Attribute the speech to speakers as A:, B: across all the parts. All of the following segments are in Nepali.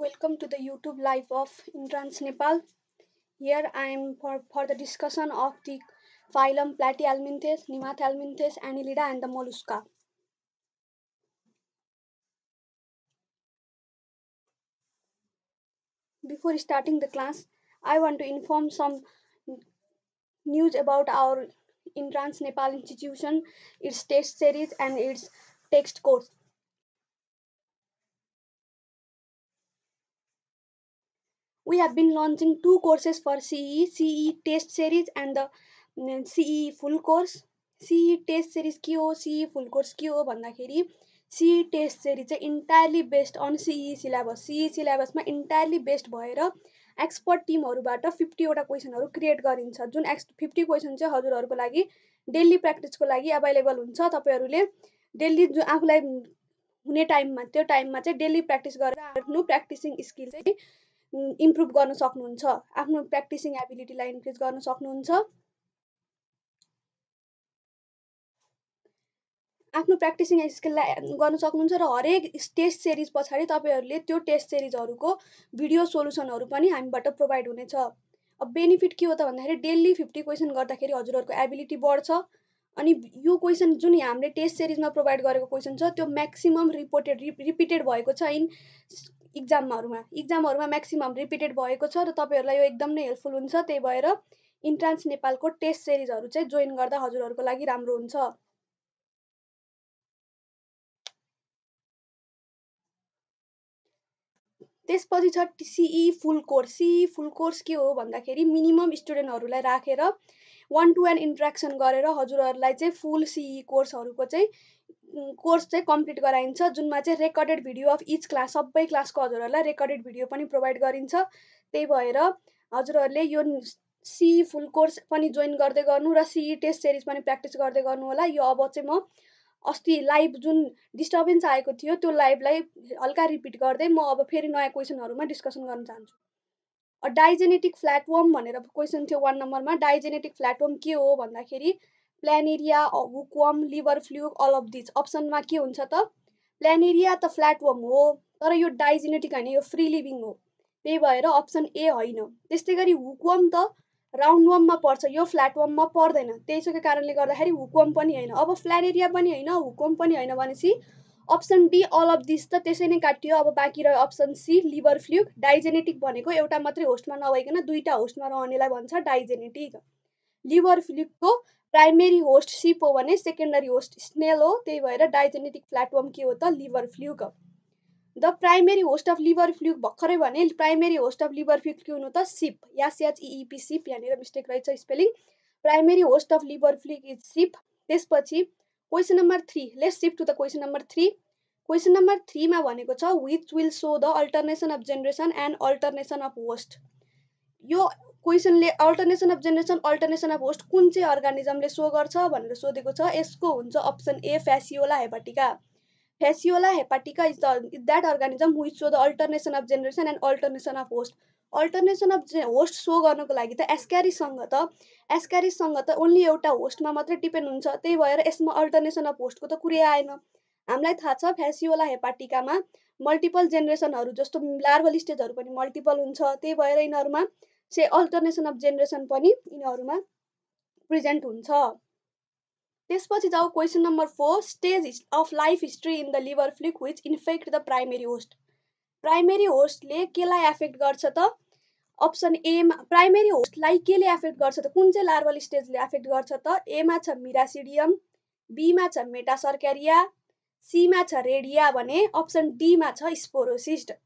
A: welcome to the YouTube live of Intrans Nepal. Here I am for, for the discussion of the phylum Platyalminthes, Nemathalminthes, Annelida and the Mollusca. Before starting the class, I want to inform some news about our Intrans Nepal institution, its test series and its text course. we have been launching two courses for CEE CEE test series and the CEE full course CEE test series के हो सिई फुल कोर्स के हो भन्दाखेरि सिई टेस्ट सिरिज चाहिँ entirely based on CEE syllabus CEE सिलेबसमा इन्टायरली बेस्ड भएर एक्सपर्ट टिमहरूबाट फिफ्टीवटा क्वेसनहरू क्रिएट गरिन्छ जुन एक्स फिफ्टी क्वेसन चाहिँ हजुरहरूको लागि डेली प्र्याक्टिसको लागि एभाइलेबल हुन्छ तपाईँहरूले डेली जो आफूलाई हुने टाइममा त्यो टाइममा चाहिँ डेली प्र्याक्टिस गरेर आफ्नो प्र्याक्टिसिङ स्किल चाहिँ इम्प्रुभ गर्न सक्नुहुन्छ आफ्नो प्र्याक्टिसिङ एबिलिटीलाई इन्क्रिज गर्न सक्नुहुन्छ आफ्नो प्र्याक्टिसिङ स्किललाई गर्न सक्नुहुन्छ र हरेक टेस्ट सिरिज पछाडि तपाईँहरूले त्यो टेस्ट सिरिजहरूको भिडियो सोल्युसनहरू पनि हामीबाट प्रोभाइड हुनेछ अब बेनिफिट के हो त भन्दाखेरि डेली फिफ्टी क्वेसन गर्दाखेरि हजुरहरूको एबिलिटी बढ्छ अनि यो कोइसन जुन हामीले टेस्ट सिरिजमा प्रोभाइड गरेको क्वेसन छ त्यो म्याक्सिमम् रिपोर्टेड रिप रिपिटेड भएको छ इन इक्जामहरूमा इक्जामहरूमा म्याक्सिमम् रिपिटेड भएको छ र तपाईँहरूलाई यो एकदम नै हेल्पफुल हुन्छ त्यही भएर इन्ट्रान्स नेपालको टेस्ट सिरिजहरू चाहिँ जोइन गर्दा हजुरहरूको लागि राम्रो हुन्छ त्यसपछि छ CEE full course CEE full course के हो भन्दाखेरि मिनिमम स्टुडेन्टहरूलाई राखेर वान टु वान इन्ट्रेक्सन गरेर हजुरहरूलाई चाहिँ फुल सिई कोर्सहरूको चाहिँ कोर्स चाहिँ कम्प्लिट गराइन्छ जुनमा चाहिँ recorded video of each class सबै क्लासको हजुरहरूलाई रेकर्डेड भिडियो पनि प्रोभाइड गरिन्छ त्यही भएर हजुरहरूले यो सिई फुल कोर्स पनि जोइन गर्दै गर्नु र सिई टेस्ट सिरिज पनि प्र्याक्टिस गर्दै गर्नु होला यो अब चाहिँ म अस्ति लाइभ जुन डिस्टर्बेन्स आएको थियो त्यो लाइभलाई हल्का रिपिट गर्दै म अब फेरि नयाँ क्वेसनहरूमा डिस्कसन गर्न चाहन्छु डाइजेनेटिक फ्ल्याटवर्म भनेर क्वेसन थियो वान नम्बरमा डाइजेनेटिक फ्ल्याटवर्म के हो भन्दाखेरि planaria hookworm liver fluke all of these अप्सनमा के हुन्छ त प्लानेरिया त फ्ल्याटवर्म हो तर यो डाइजेनेटिक होइन यो फ्री लिभिङ हो त्यही भएर अप्सन ए होइन त्यस्तै गरी हुकवर्म त राउन्डवर्ममा पर्छ यो फ्ल्याटवर्ममा पर्दैन त्यसैको कारणले गर्दाखेरि हुकवर्म पनि होइन अब फ्ल्यानेरिया पनि होइन हुकवर्म पनि होइन भनेपछि option B all of this त त्यसै नै काटियो अब बाँकी रह्यो option C liver fluke digenetic भनेको एउटा मात्रै होस्टमा नभइकन दुईवटा होस्टमा रहनेलाई भन्छ डाइजेनेटिक लिभर फ्लुकको प्राइमेरी होस्ट सिप हो भने सेकेन्डरी होस्ट स्नेल हो त्यही भएर डाइजेनेटिक प्लेटफर्म के हो त liver fluke the primary host of liver fluke भर्खरै भने primary host of liver fluke के हुनु त सिप इइपी सिप यहाँनिर मिस्टेक रहेछ spelling primary host of liver fluke is sheep त्यसपछि question number three let's shift to the question number three question number थ्रीमा भनेको छ which will show the alternation of generation and alternation of host यो क्वेसनले alternation of generation alternation of host कुन चाहिँ अर्गानिजमले सो गर्छ भनेर सोधेको छ यसको हुन्छ option A Fasciola hepatica Fasciola hepatica is the that organism which show the alternation of generation and alternation of host alternation of host show गर्नुको लागि त एस्क्यारिससँग त एस्क्यारिससँग त ओन्ली एउटा होस्टमा मात्रै डिपेन्ड हुन्छ त्यही भएर यसमा अल्टरनेसन अफ होस्टको त कुरै आएन हामीलाई थाहा छ फ्यासियोला हेपाटिकामा मल्टिपल जेनेरेसनहरू जस्तो लार्भल स्टेजहरू पनि मल्टिपल हुन्छ त्यही भएर यिनीहरूमा से अल्टरनेसन अफ जेनेरेसन पनि यिनीहरूमा प्रेजेन्ट हुन्छ त्यसपछि जाऊ question number four stage of life history in the liver fluke which infect the primary host primary होस्टले केलाई एफेक्ट गर्छ त अप्सन एमा प्राइमेरी होस्टलाई केले एफेक्ट गर्छ त कुन चाहिँ लार्वल स्टेजले एफेक्ट गर्छ त एमा छ मिरासिडियम बीमा छ मेटासर्क्यारिया सीमा छ रेडिया भने अप्सन डीमा छ स्पोरोसिस्ट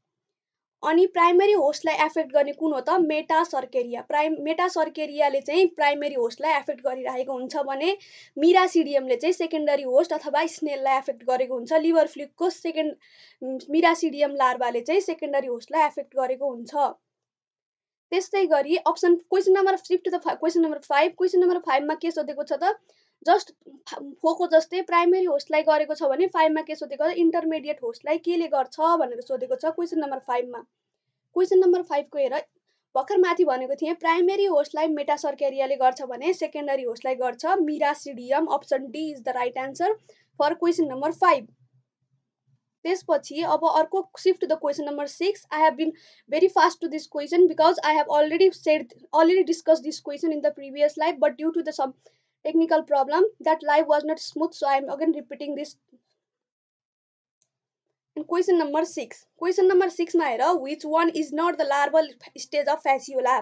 A: अनि प्राइमेरी होस्टलाई एफेक्ट गर्ने कुन हो त मेटासर्केरिया प्राइम मेटासर्केरियाले चाहिँ प्राइमेरी होस्टलाई एफेक्ट गरिरहेको हुन्छ भने मिरासिडियमले चाहिँ सेकेन्डरी होस्ट अथवा स्नेललाई एफेक्ट गरेको हुन्छ लिभर फ्लुकको सेकेन्ड मिरासिडियम लार्वाले चाहिँ सेकेन्डरी होस्टलाई एफेक्ट गरेको हुन्छ त्यस्तै गरी अप्सन क्वेसन नम्बर त the question number five question number फाइभमा के सोधेको छ त जस्ट फोको जस्तै प्राइमेरी होस्टलाई गरेको छ भने फाइभमा के सोधेको छ इन्टरमिडिएट होस्टलाई केले गर्छ भनेर सोधेको छ क्वेसन नम्बर फाइभमा क्वेसन नम्बर फाइभको हेर भर्खर माथि भनेको थिएँ प्राइमेरी होस्टलाई मेटासर्केरियाले गर्छ भने सेकेन्डरी होस्टलाई गर्छ miracidium option D is the right answer for question number five त्यसपछि अब अर्को shift the question number six I have been very fast to this question because I have already said already discuss this question in the previous life but due to the some technical problem that live was not smooth so i am again repeating this and question number 6 question number 6 ma hera which one is not the larval stage of fasciola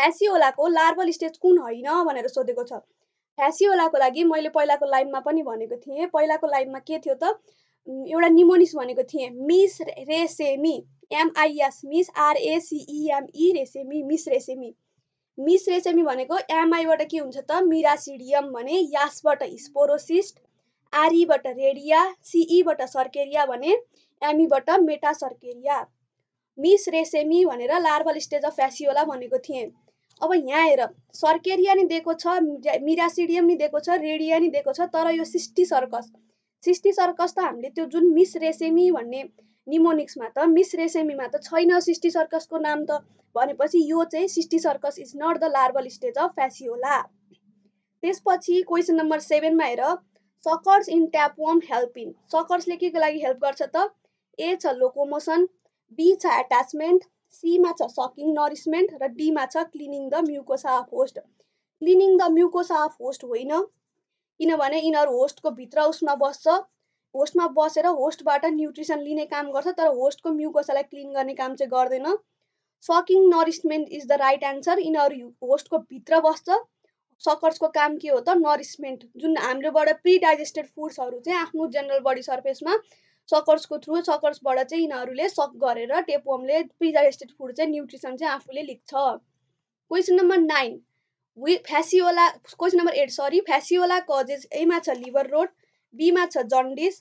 A: fasciola ko larval stage kun haina bhanera sodheko cha fasciola को लागि मैले पहिलाको लाइनमा पनि भनेको थिएँ पहिलाको लाइनमा के थियो त एउटा निमोनिस भनेको थिएँ miss raceme MIS miss RACEME raceme miss raceme miss raceme भनेको एमआईबाट के हुन्छ त मिरासिडियम भने यासबाट स्पोरोसिस्ट आरईबाट रेडिया सिईबाट सर्केरिया भने एमीबाट मेटासर्केरिया मिस रेसेमी भनेर लार्बल स्टेज अफ फ्यासियोला भनेको थिएँ अब यहाँ हेर सर्केरिया नि दिएको छ मिरासिडियम नि दिएको छ रेडिया नि दिएको छ तर यो सिस्टी सर्कस सिस्टी सर्कस त हामीले त्यो जुन मिस रेसेमी भन्ने निमोनिक्समा त मिस रेसेमीमा त छैन सिस्टी सर्कसको नाम त भनेपछि यो चाहिँ cysticercus is not the लार्बल स्टेज अफ फ्यासियोला त्यसपछि क्वेसन नम्बर सेभेनमा हेर सकर्स इन ट्यापवर्म इन सकर्सले के को लागि हेल्प गर्छ त ए छ लोकोमोसन बी छ एट्याचमेन्ट सीमा छ सकिङ नरिसमेन्ट र डीमा छ cleaning the mucosa of host cleaning the mucosa of host होइन किनभने यिनीहरू होस्टको भित्र उसमा बस्छ होस्टमा बसेर होस्टबाट न्युट्रिसन लिने काम गर्छ तर होस्टको म्युकोसालाई क्लिन गर्ने काम चाहिँ गर्दैन sucking nourishment is the right answer यिनीहरू होस्टको भित्र बस्छ सकर्सको काम के हो त नरिसमेन्ट जुन हाम्रोबाट प्रिडाइजेस्टेड फुड्सहरू चाहिँ आफ्नो जेनरल बडी सर्फेसमा सकर्सको थ्रु सकर्सबाट चाहिँ यिनीहरूले सक गरेर टेपवर्मले प्रिडाइजेस्टेड फुड चाहिँ न्युट्रिसन चाहिँ आफूले लिन्छ question number nine we Fasciola question number eight sorry Fasciola causes एमा छ लिभर रोड बीमा छ जन्डिस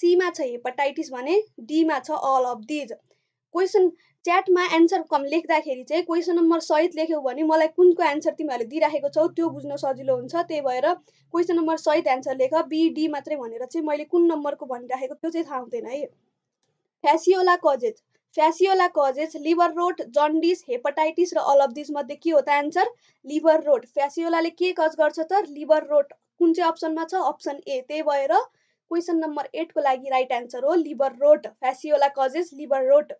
A: सीमा छ हेपाटाइटिस भने डीमा छ अल अफ दिज क्वेसन च्याटमा एन्सर कम लेख्दाखेरि चाहिँ क्वेसन नम्बर सहित लेख्यौ भने मलाई कुनको एन्सर तिमीहरूले दिइराखेको छौ त्यो बुझ्न सजिलो हुन्छ त्यही भएर क्वेसन नम्बर सहित एन्सर लेख डी मात्रै भनेर चाहिँ मैले कुन नम्बरको भनिराखेको त्यो चाहिँ थाहा हुँदैन है Fasciola causes Fasciola causes liver rot jaundice hepatitis र अल मध्ये के हो त एन्सर लिभर रोड फ्यासियोलाले के कज गर्छ त लिभर रोड कुन चाहिँ अप्सनमा छ अप्सन ए त्यही भएर क्वेसन नम्बर एटको लागि राइट आन्सर हो liver rot Fasciola causes liver rot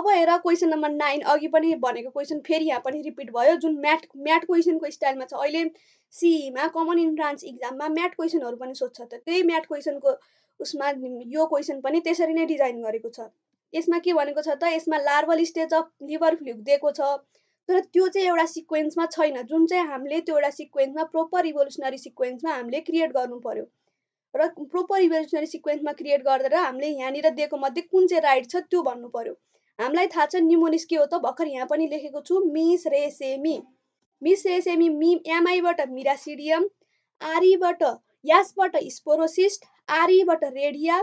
A: अब हेर क्वेसन नम्बर नाइन अघि पनि भनेको क्वेसन फेरि यहाँ पनि रिपिट भयो जुन म्याट म्याट क्वेसनको स्टाइलमा छ अहिले सिईमा कमन इन्ट्रान्स इक्जाममा म्याट क्वेसनहरू पनि सोध्छ त त्यही म्याट क्वेसनको उसमा यो क्वेसन पनि त्यसरी नै डिजाइन गरेको छ यसमा के भनेको छ त यसमा larval stage of liver fluke दिएको छ तर त्यो चाहिँ एउटा सिक्वेन्समा छैन जुन चाहिँ हामीले त्यो एउटा सिक्वेन्समा प्रोपर रिभोल्युसनरी सिक्वेन्समा हामीले क्रिएट गर्नु पऱ्यो र प्रोपर रिभोल्युसनरी सिक्वेन्समा क्रिएट गरेर हामीले यहाँनिर दिएको मध्ये कुन चाहिँ राइट छ त्यो भन्नु पऱ्यो हामीलाई थाहा छ निमोनिस के हो त भर्खर यहाँ पनि लेखेको छु मिस रेसेमी मिस रेसेमी मि एमआईबाट मिरासिडियम आरीबाट यासबाट स्पोरोसिस्ट आरीबाट रेडिया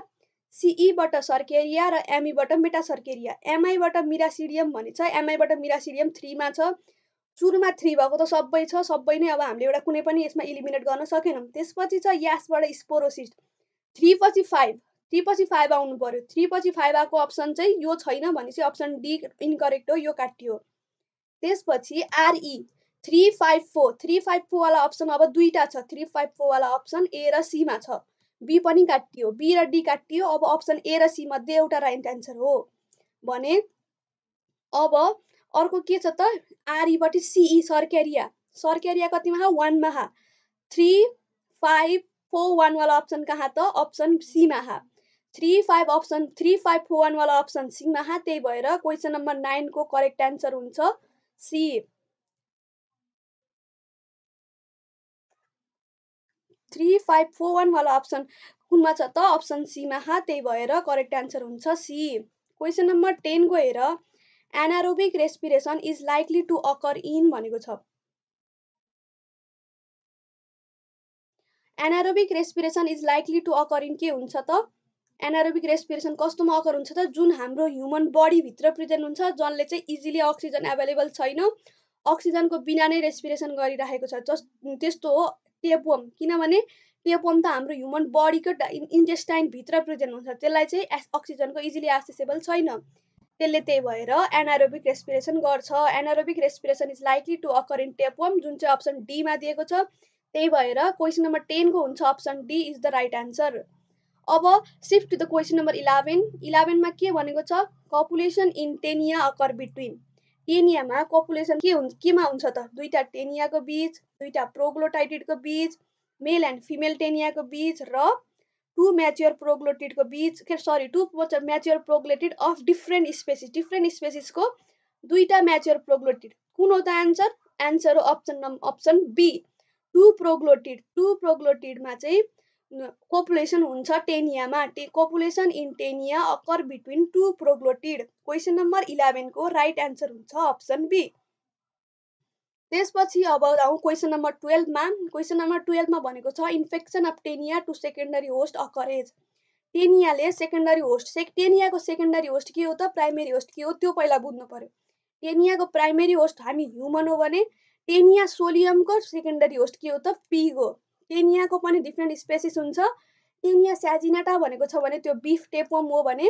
A: सिईबाट सर्केरिया र एमईबाट मेटासर्केरिया एमआईबाट मिरासिडियम भने छ एमआईबाट मिरासिडियम थ्रीमा छ सुरुमा थ्री भएको त सबै छ सबै नै अब हामीले एउटा कुनै पनि यसमा इलिमिनेट गर्न सकेनौँ त्यसपछि छ यासबाट स्पोरोसिस्ट थ्री पछि फाइभ थ्री पछि फाइभ आउनु पऱ्यो थ्री पछि फाइभ आएको अप्सन चाहिँ यो छैन भने चाहिँ अप्सन डी इनकरेक्ट हो यो काटियो त्यसपछि RE three five four three five फोरवाला अप्सन अब दुईवटा छ थ्री फाइभ फोरवाला अप्सन ए र सीमा छ बी पनि काटियो बी र डी काटियो अब अप्सन ए र सी मध्ये एउटा राइट एन्सर हो भने अब अर्को के छ त आरईबाट e CE e cercaria cercaria कतिमा हा वानमा हा थ्री फाइभ फोर वानवाला अप्सन कहाँ त अप्सन सीमा हा three five option three five four वानवाला अप्सन सीमा हा त्यही भएर क्वेसन नम्बर नाइनको करेक्ट एन्सर हुन्छ सी थ्री फाइभ फोर वानवाला अप्सन कुनमा छ त अप्सन सीमा हा त्यही भएर करेक्ट आन्सर हुन्छ सी क्वेसन नम्बर टेन गएर anaerobic respiration is likely to occur in भनेको छ anaerobic respiration is likely to occur in के हुन्छ त एनारोबिक रेस्पिरेसन कस्तोमा अकर हुन्छ त जुन हाम्रो ह्युमन बडीभित्र प्रेजेन्ट हुन्छ जसले चाहिँ इजिली अक्सिजन एभाइलेबल छैन अक्सिजनको बिना नै रेस्पिरेसन गरिराखेको छ जस त्यस्तो हो टेपवम किनभने टेपवम त हाम्रो ह्युमन बडीको इन्टेस्टाइनभित्र प्रेजेन्ट हुन्छ त्यसलाई चाहिँ एस अक्सिजनको इजिली एक्सेसेबल छैन त्यसले त्यही भएर एनारोबिक रेस्पिरेसन गर्छ anaerobic respiration is likely to occur in tapeworm जुन चाहिँ अप्सन डीमा दिएको छ त्यही भएर क्वेसन नम्बर टेनको हुन्छ option D is the right answer अब shift to the question number eleven इलेभेनमा के भनेको छ copulation in Taenia occur between टेनियामा कपुलेसन के हुन्छ केमा हुन्छ त दुईवटा टेनियाको बिच दुईवटा प्रोग्लोटाइटिडको बिच मेल एन्ड फिमेल टेनियाको बिच र टु म्याच्योर प्रोग्लोटिडको बिच के सरी two mature proglottid of different species different स्पेसिसको दुईवटा म्याच्योर प्रोग्लोटिड कुन हो त एन्सर एन्सर हो option number option B two proglottid two प्रोग्लोटिडमा चाहिँ कोपुलेसन हुन्छ टेनियामा टे copulation in Taenia occur between two proglottid question number इलेभेनको राइट एन्सर हुन्छ अप्सन बी त्यसपछि अब आउँ क्वेसन नम्बर टुवेल्भमा क्वेसन नम्बर टुवेल्भमा भनेको छ infection of Taenia to secondary host occurs टेनियाले सेकेन्डरी होस्ट से टेनियाको सेकेन्डरी होस्ट के हो त प्राइमेरी होस्ट के हो त्यो पहिला बुझ्नु पऱ्यो टेनियाको प्राइमेरी होस्ट हामी ह्युमन हो भने टेनिया सोलियमको सेकेन्डरी होस्ट के हो त पिग हो टेनियाको पनि डिफ्रेन्ट स्पेसिस हुन्छ टेनिया स्याजिनाटा भनेको छ भने त्यो बिफ टेपोम हो भने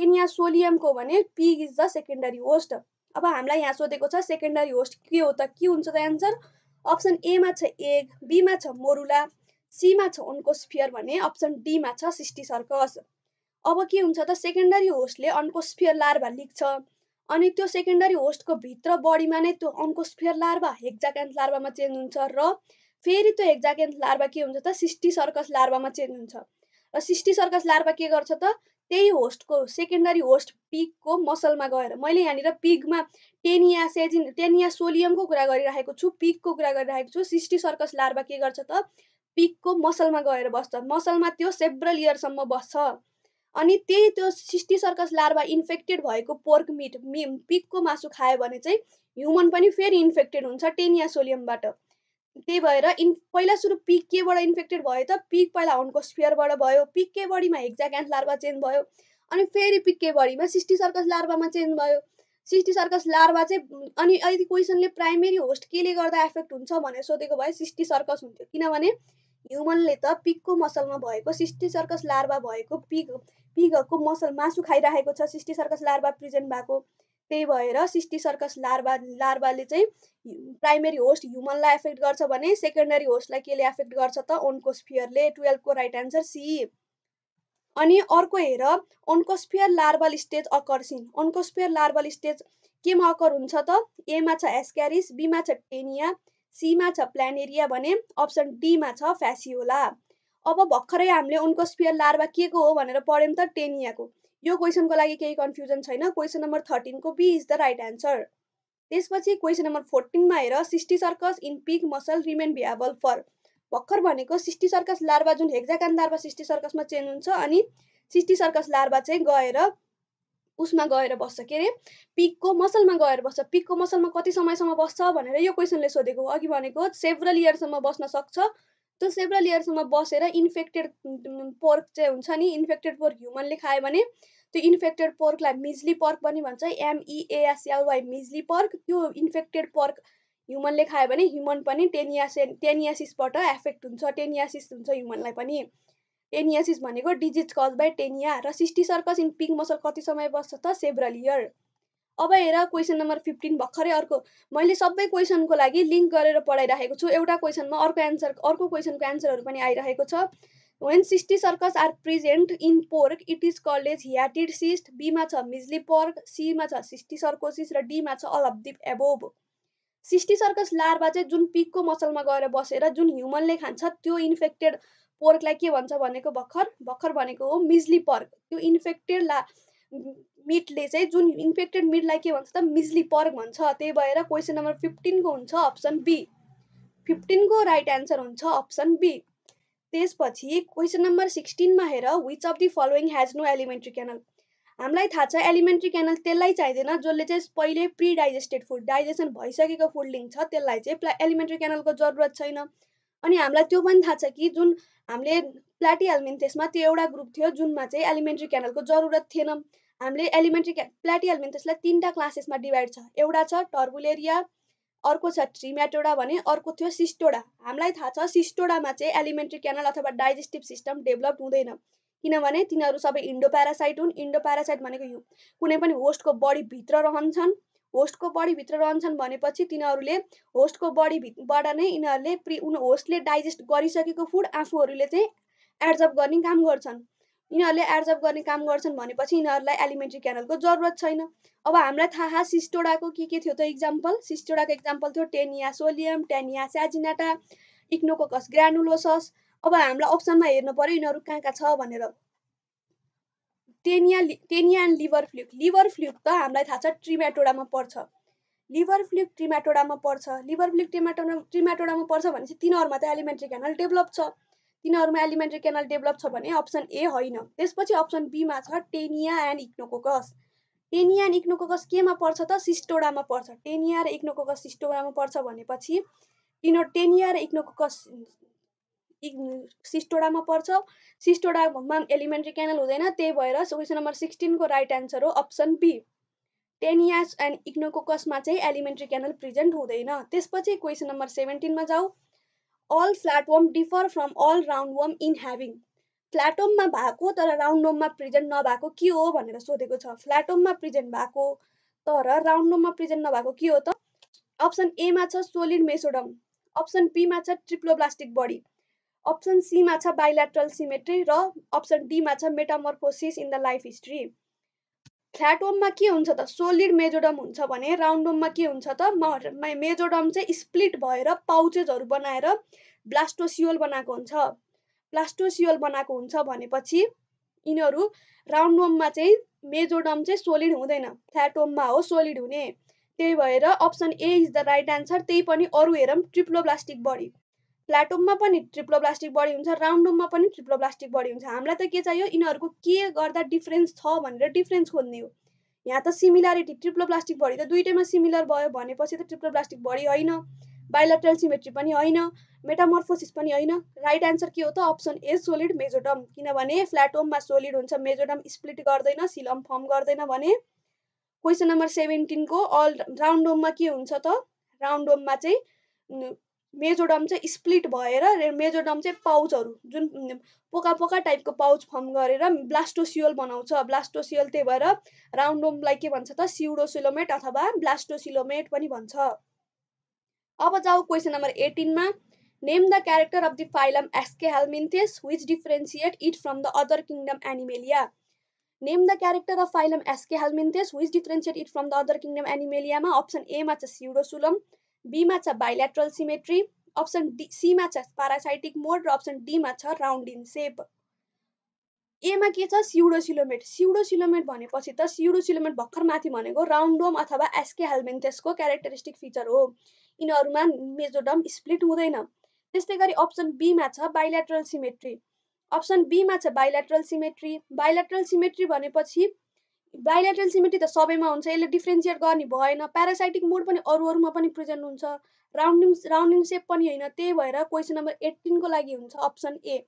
A: टेनिया सोलियमको भने pig is the secondary host अब हामीलाई यहाँ सोधेको छ सेकेन्डरी होस्ट के हो त के हुन्छ त एन्सर अप्सन एमा छ एग बीमा छ मोरुला सीमा छ अन्कोस्फियर भने अप्सन डीमा छ सिस्टी सर्कस अब के हुन्छ त सेकेन्डरी होस्टले अन्कोस्फियर लार्भा लिक्छ अनि त्यो सेकेन्डरी होस्टको भित्र बडीमा नै त्यो अन्कोस्फियर लार्भा हेक्जाक्यान्स लार्भामा चेन्ज हुन्छ र फेरि त्यो हेक्जाकेन्थ लार्भा के हुन्छ त सिस्टी सर्कस लार्भामा चेन्ज हुन्छ र सिस्टी सर्कस लार्भा के गर्छ त त्यही होस्टको सेकेन्डरी होस्ट पिगको मसलमा गएर मैले यहाँनिर पिगमा टेनिया सेजिन टेनिया सोलियमको कुरा गरिरहेको छु पिगको कुरा गरिरहेको छु सिस्टी सर्कस लार्भा के गर्छ त पिगको मसलमा गएर बस्छ मसलमा त्यो सेभ्रल इयरसम्म बस्छ अनि त्यही त्यो सिस्टी सर्कस लार्भा इन्फेक्टेड भएको पोर्क मिट मि पिगको मासु खायो भने चाहिँ ह्युमन पनि फेरि इन्फेक्टेड हुन्छ टेनिया सोलियमबाट त्यही भएर इन् पहिला सुरु पिक केबाट इन्फेक्टेड भयो त पिक पहिला हर्नको स्पियरबाट भयो पिक के बडीमा हेक्जाक्यान्ट लार्वा चेन्ज भयो अनि फेरि पिक के बडीमा सिस्टी सर्कस लार्वामा चेन्ज भयो सिस्टी सर्कस लार्वा चाहिँ अनि अहिले क्वेसनले प्राइमेरी होस्ट केले गर्दा एफेक्ट हुन्छ भनेर सोधेको भए सिस्टी सर्कस हुन्थ्यो किनभने ह्युमनले त पिकको मसलमा भएको सिस्टी सर्कस लार्वा भएको पिग पिगको मसल मासु खाइराखेको छ सिस्टी सर्कस लार्वा प्रिजेन्ट भएको त्यही भएर सिस्टी सर्कस लार्बा लार्बाले चाहिँ प्राइमेरी होस्ट ह्युमनलाई एफेक्ट गर्छ भने सेकेन्डरी होस्टलाई केले एफेक्ट गर्छ त ओन्कोस्फियरले टुवेल्भको राइट आन्सर सी अनि अर्को हेर ओन्कोस्फियर लार्बल स्टेज अकर्सिन ओन्कोस्फियर लार्बल स्टेज केमा अकर हुन्छ त एमा छ एस्क्यारिस बीमा छ टेनिया सीमा छ प्लानेरिया भने अप्सन डीमा छ फ्यासियोला अब भर्खरै हामीले ओन्कोस्फियर लार्बा के को हो भनेर पढ्यौँ त टेनियाको यो क्वेसनको लागि केही कन्फ्युजन छैन क्वेसन नम्बर थर्टिनको B is the right answer त्यसपछि क्वेसन नम्बर फोर्टिनमा हेर cysticercus in pig muscle remain viable for भर्खर भनेको सिस्टी सर्कस लार्वा जुन हेक्जाकान लार्वा सिस्टी सर्कसमा चेन्ज हुन्छ अनि सिस्टी सर्कस लार्वा चाहिँ गएर उसमा गएर बस्छ के अरे पिकको मसलमा गएर बस्छ पिकको मसलमा कति समयसम्म बस्छ भनेर यो क्वेसनले सोधेको अघि भनेको सेभरल इयरसम्म बस्न सक्छ त्यो सेभरल इयरसम्म बसेर इन्फेक्टेड पोर्क चाहिँ हुन्छ नि इन्फेक्टेड पोर्क ह्युमनले खायो भने त्यो इन्फेक्टेड पोर्कलाई मिजली पर्क पनि भन्छ एमइएएसएलवाई e मिजली पर्क त्यो इन्फेक्टेड पोर्क ह्युमनले खायो भने ह्युमन पनि टेनियासे टेनियासिसबाट एफेक्ट हुन्छ टेनियासिस हुन्छ ह्युमनलाई पनि टेनियासिस भनेको डिजिज कज बाई टेनिया र cysticercus in pig muscle कति समय बस्छ त सेभरल इयर अब हेर क्वेसन नम्बर फिफ्टिन भर्खरै अर्को मैले सबै क्वेसनको लागि लिङ्क गरेर पढाइराखेको छु एउटा क्वेसनमा अर्को एन्सर अर्को क्वेसनको एन्सरहरू पनि आइरहेको छ when cysticercus are present in pork it is called as hydatid cyst बीमा छ मिजली पोर्क सीमा छ सिस्टी सर्कोसिस र डीमा छ all of the above cysticercus larva चाहिँ जुन पिकको मसलमा गएर बसेर जुन ह्युमनले खान्छ त्यो इन्फेक्टेड पोर्कलाई के भन्छ भनेको भर्खर भर्खर भनेको हो मिजली पर्क त्यो इन्फेक्टेड ला मिडले चाहिँ जुन इन्फेक्टेड मिडलाई के भन्छ त मिजली पर्क भन्छ त्यही भएर क्वेसन नम्बर फिफ्टिनको हुन्छ अप्सन बी फिफ्टिनको राइट एन्सर हुन्छ अप्सन बी त्यसपछि क्वेसन नम्बर सिक्सटिनमा हेर which of the following has no alimentary canal हामीलाई थाहा छ एलिमेन्ट्री क्यानल त्यसलाई चाहिँदैन जसले चाहिँ पहिले प्रि डाइजेस्टेड फुड डाइजेसन भइसकेको फुड लिन्छ त्यसलाई चाहिँ प्ला एलिमेन्ट्री क्यानलको जरुरत छैन अनि हामीलाई त्यो पनि थाहा छ कि जुन हामीले प्लाटी त्यसमा त्यो एउटा ग्रुप थियो जुनमा चाहिँ एलिमेन्ट्री क्यानलको जरुरत थिएन हामीले एलिमेन्ट्री प्लाटी भने त्यसलाई तिनवटा क्लासेसमा डिभाइड छ एउटा छ टर्बुलेरिया अर्को छ ट्रिमेटोडा भने अर्को थियो सिस्टोडा हामीलाई थाहा छ सिस्टोडामा चाहिँ एलिमेन्ट्री क्यानल अथवा डाइजेस्टिभ सिस्टम डेभलप हुँदैन किनभने तिनीहरू सबै इन्डो प्यारासाइट हुन् इन्डो प्यारासाइट भनेको यो कुनै पनि होस्टको बडीभित्र रहन्छन् होस्टको बडीभित्र रहन्छन् भनेपछि तिनीहरूले होस्टको बडी बडीभित्रबाट नै यिनीहरूले प्रि होस्टले डाइजेस्ट गरिसकेको फुड आफूहरूले चाहिँ एड्जप गर्ने काम गर्छन् यिनीहरूले एब्जर्भ गर्ने काम गर्छन् भनेपछि यिनीहरूलाई एलिमेन्ट्री क्यानलको जरुरत छैन अब हामीलाई थाहा सिस्टोडाको के के थियो त इक्जाम्पल सिस्टोडाको इक्जाम्पल थियो Taenia solium Taenia saginata Echinococcus granulosus अब हामीलाई अप्सनमा हेर्नु पऱ्यो यिनीहरू कहाँ कहाँ छ भनेर Taenia Taenia and liver fluke liver fluke त हामीलाई थाहा छ ट्रिमाटोडामा पर्छ लिभर फ्लुक ट्रिमाटोडामा पर्छ लिभर फ्लुक ट्रिमाटोडा ट्रिमाटोडामा पर्छ भनेपछि तिनीहरूमा त एलिमेन्ट्री क्यानल डेभलप छ तिनीहरूमा एलिमेन्ट्री क्यानल डेभलप छ भने अप्सन ए होइन त्यसपछि अप्सन बीमा छ Taenia and Echinococcus Taenia and Echinococcus केमा पर्छ त सिस्टोडामा पर्छ टेनिया र इक्नोकोकस सिस्टोडामा पर्छ भनेपछि तिनीहरू टेनिया र इक्नोकोकस सिस्टोडामा पर्छ सिस्टोडामा एलिमेन्ट्री क्यानल हुँदैन त्यही भएर क्वेसन नम्बर सिक्सटिनको राइट एन्सर हो अप्सन बी टेनियास एन्ड इक्नोकोकसमा चाहिँ एलिमेन्ट्री क्यानल प्रेजेन्ट हुँदैन त्यसपछि क्वेसन नम्बर सेभेन्टिनमा जाऊ all flatworm differ from all roundworm in having फ्ल्याटोममा भएको तर राउन्ड वर्ममा प्रेजेन्ट नभएको के हो भनेर सोधेको छ फ्ल्याटोममा प्रेजेन्ट भएको तर राउन्ड वर्ममा प्रेजेन्ट नभएको के हो त अप्सन एमा छ सोलिड मेसोडम अप्सन बीमा छ ट्रिप्लोप्लास्टिक बडी अप्सन सीमा छ बाइल्याट्रल सिमेट्री र अप्सन डीमा छ metamorphosis in the life history फ्ल्याटोममा के हुन्छ त सोलिड मेजोडम हुन्छ भने राउन्डोममा के हुन्छ त मेजोडम चाहिँ स्प्लिट भएर पाउचेजहरू बनाएर ब्लास्टोसियोल बनाएको हुन्छ ब्लास्टोसियोल बनाएको हुन्छ भनेपछि यिनीहरू राउन्डोममा चाहिँ मेजोडम चाहिँ सोलिड हुँदैन फ्ल्याटोममा हो सोलिड हुने त्यही भएर option A is the right answer त्यही पनि अरू हेरौँ ट्रिप्लो प्लास्टिक बडी प्लाटोममा पनि ट्रिप्लो प्लास्टिक बढी हुन्छ राउन्डोममा पनि ट्रिप्लो प्लास्टिक बढी हुन्छ हामीलाई त के चाहियो यिनीहरूको के गर्दा डिफ्रेन्स छ भनेर डिफ्रेन्स खोज्ने हो यहाँ त सिमिलारिटी प्लास्टिक बढी त दुइटैमा सिमिलर भयो भनेपछि त ट्रिप्लो प्लास्टिक बढी होइन बायोलाट्रल सिमेट्री पनि होइन मेटामोर्फोसिस पनि होइन राइट आन्सर के हो त अप्सन ए सोलिड मेजोडम किनभने फ्ल्याटोममा सोलिड हुन्छ मेजोडम स्प्लिट गर्दैन सिलम फर्म गर्दैन भने क्वेसन नम्बर सेभेन्टिनको अल राउन्डोममा के हुन्छ त राउन्डोममा चाहिँ मेजोडम चाहिँ स्प्लिट भएर मेजोडम चाहिँ पाउचहरू जुन पोका पोका टाइपको पाउच फर्म गरेर ब्लास्टोसियोल बनाउँछ ब्लास्टोसियोल त्यही भएर राउन्डोमलाई के भन्छ त सिउडोसिलोमेट अथवा ब्लास्टोसिलोमेट पनि भन्छ अब जाऊ क्वेसन नम्बर एटिनमा name the character of the phylum Aschelminthes which differentiate it from the other kingdom Animalia name the character of phylum Aschelminthes which differentiate it from the other kingdom एनिमेलियामा अप्सन एमा छ सिउडोसुलम बीमा छ बाइल्याट्रल सिमेट्री अप्सन डी सीमा छ पारासाइटिक मोड र अप्सन डीमा छ राउन्ड इन सेप एमा के छ सिउडो सिलोमेट सिउडो सिलोमेट भनेपछि त सिउडो सिलोमेट भर्खर माथि भनेको राउन्डोम अथवा एसके हेल्मेन्टेसको क्यारेक्टरिस्टिक फिचर हो यिनीहरूमा मेजोडम स्प्लिट हुँदैन त्यस्तै गरी अप्सन बीमा छ बाइल्याट्रल सिमेट्री अप्सन बीमा छ बाइल्याट्रल सिमेट्री बाइल्याट्रल सिमेट्री भनेपछि बाइलाटरल सिमेट्री त सबैमा हुन्छ यसले डिफ्रेन्सिएट गर्ने भएन प्यारासाइटिक मोड पनि अरू अरूमा पनि प्रेजेन्ट हुन्छ राउन्डिङ राउन्डिङ सेप पनि होइन त्यही भएर क्वेसन नम्बर एट्टिनको लागि हुन्छ अप्सन ए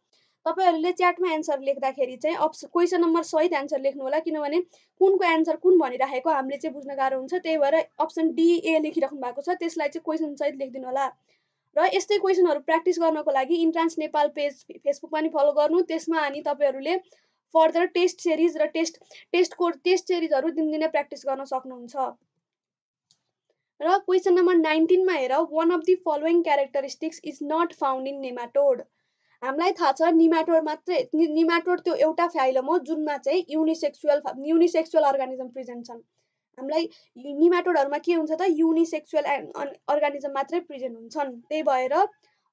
A: तपाईँहरूले च्याटमा एन्सर लेख्दाखेरि चाहिँ अप्स क्वेसन नम्बर सहित एन्सर लेख्नु होला किनभने कुनको एन्सर कुन भनिराखेको हामीले चाहिँ बुझ्न गाह्रो हुन्छ त्यही भएर अप्सन डी ए लेखिराख्नु भएको छ त्यसलाई चाहिँ क्वेसन सहित लेखिदिनु होला र यस्तै क्वेसनहरू प्र्याक्टिस गर्नको लागि इन्ट्रान्स नेपाल पेज फेसबुक पनि फलो गर्नु त्यसमा अनि तपाईँहरूले फर्दर टेस्ट सिरिज र टेस्ट टेस्ट टेस्टको टेस्ट सिरिजहरू दिनदिनै प्र्याक्टिस गर्न सक्नुहुन्छ र क्वेसन नम्बर नाइन्टिनमा हेर one of the following characteristics is not found in nematode हामीलाई थाहा छ निमाटोड मात्रै निमाटोड त्यो एउटा फाइलम हो जुनमा चाहिँ युनिसेक्सुअल युनिसेक्सुअल अर्गानिजम प्रेजेन्ट छन् हामीलाई निमाटोडहरूमा के हुन्छ त युनिसेक्सुअल अर्गानिजम मात्रै प्रेजेन्ट हुन्छन् त्यही भएर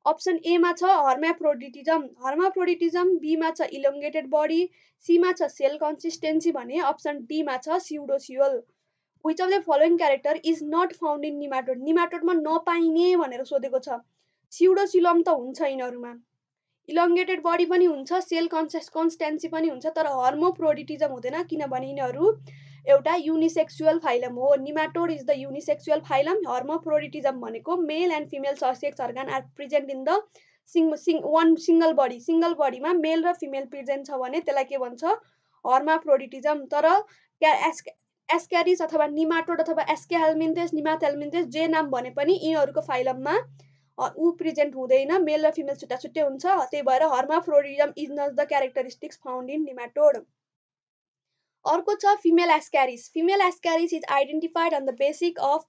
A: अप्सन एमा छ हर्माफ्रोडिटिजम हर्माप्रोडिटिजम बीमा छ इलोङ्गेटेड बडी सीमा छ सेल कन्सिस्टेन्सी भने अप्सन डीमा छ pseudocoel which of the following character is not found in nematode निमाटोडमा नपाइने भनेर सोधेको छ सिउडोसिलम त हुन्छ यिनीहरूमा इलोङ्गेटेड बडी पनि हुन्छ सेल कन्सिस्टेन्सी पनि हुन्छ तर हर्मोप्रोडिटिजम हुँदैन किनभने यिनीहरू एउटा युनिसेक्सुअल फाइलम हो nematode is the unisexual phylum hermaphroditism भनेको male and female sex organ are present in the sing sing one single body single बडीमा मेल र फिमेल प्रेजेन्ट छ भने त्यसलाई के भन्छ हर्माफ्रोडिटिजम तर क्या एस्के एस्क्यारिस अथवा निमाटोड अथवा एस्केहेल्मिन्थेस निमाथेल्मिन्थेस जे नाम भने पनि यिनीहरूको फाइलममा ऊ प्रेजेन्ट हुँदैन मेल र फिमेल छुट्टा छुट्टै हुन्छ त्यही भएर hermaphroditism is not the characteristics found in nematode अर्को छ female Ascaris female Ascaris is identified on the basic of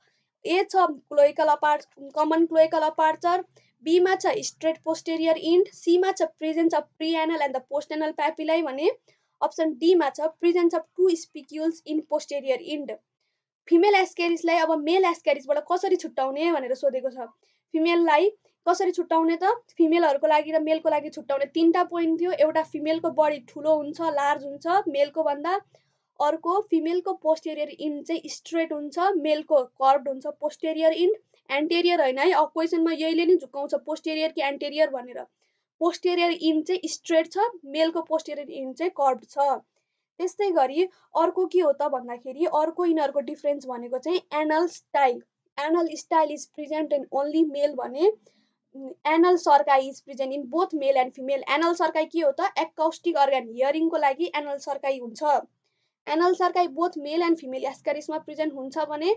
A: A छ cloacal aperture common cloacal aperture बीमा छ स्ट्रेट पोस्टेरियर इन्ड सीमा छ presence of preanal and the post anal papillae भने अप्सन डीमा छ presence of two spicules in posterior end female एस्क्यारिसलाई अब मेल एस्क्यारिसबाट कसरी छुट्याउने भनेर सोधेको छ फिमेललाई कसरी छुट्याउने त फिमेलहरूको लागि र मेलको लागि छुट्याउने तिनवटा पोइन्ट थियो एउटा फिमेलको बडी ठुलो हुन्छ लार्ज हुन्छ मेलको भन्दा अर्को फिमेलको पोस्टेरियर इन्ड चाहिँ स्ट्रेट हुन्छ मेलको कर्भ हुन्छ पोस्टेरियर इन्ड एन्टेरियर होइन है अब क्वेसनमा यहीले नै झुकाउँछ पोस्टेरियर कि एन्टेरियर भनेर पोस्टेरियर इन्ड चाहिँ स्ट्रेट छ मेलको पोस्टेरियर इन्ड चाहिँ कर्भ छ त्यस्तै गरी अर्को के हो त भन्दाखेरि अर्को यिनीहरूको डिफ्रेन्स भनेको चाहिँ anal style anal style is present in only male भने एनल सर्काई is present in both male and female anal सर्काई के हो त एक्काउस्टिक अर्ग्यान हियरिङको लागि एनल सर्काई हुन्छ एनल सर्काई बोथ मेल एन्ड फिमेल एस्केरिसमा प्रेजेन्ट हुन्छ भने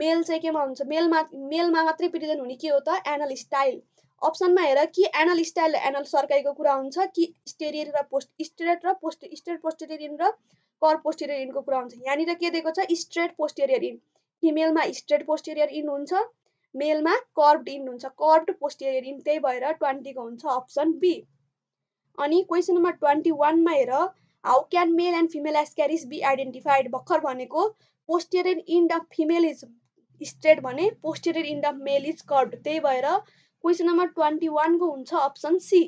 A: मेल चाहिँ केमा हुन्छ मेलमा मेलमा मात्रै प्रेजेन्ट हुने के हो त एनल स्टाइल अप्सनमा हेर कि एनल स्टाइल र एनल सर्काइको कुरा हुन्छ कि स्टेरियर र पोस्ट स्टेरेट र पोस्ट स्टेट पोस्टेरियन र कर पोस्टेरियर इनको कुरा हुन्छ यहाँनिर के दिएको छ स्ट्रेट पोस्टेरियर इन फिमेलमा स्ट्रेट पोस्टेरियर इन हुन्छ मेलमा कर्ब्ड इन हुन्छ कर्ब्ड पोस्टेरियर इन त्यही भएर ट्वेन्टीको हुन्छ अप्सन बी अनि क्वेसन नम्बर ट्वेन्टी वानमा हेर how can male and female Ascaris be identified भर्खर भनेको posterior end of female is straight भने posterior end of male is curved त्यही भएर क्वेसन नम्बर ट्वेन्टी वानको हुन्छ अप्सन सी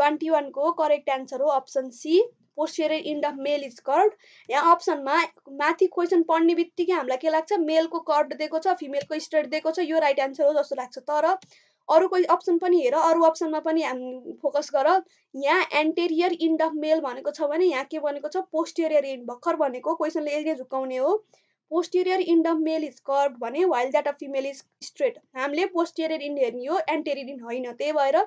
A: ट्वेन्टी वानको करेक्ट एन्सर हो option C posterior end of male is curved यहाँ अप्सनमा माथि क्वेसन पढ्ने बित्तिकै हामीलाई के लाग्छ मेलको कर्ड दिएको छ फिमेलको स्ट्रेट दिएको छ यो राइट एन्सर हो जस्तो लाग्छ तर अरू कोही अप्सन पनि हेर अरू अप्सनमा पनि फोकस गर यहाँ एन्टेरियर इन्ड अफ मेल भनेको छ भने यहाँ के भनेको छ पोस्टेरियर इन्ड भर्खर भनेको क्वेसनले यसले झुकाउने हो posterior end of male is curve भने while that of female is straight हामीले पोस्टेरियर इन्ड हेर्ने हो एन्टेरियर इन्ड होइन त्यही भएर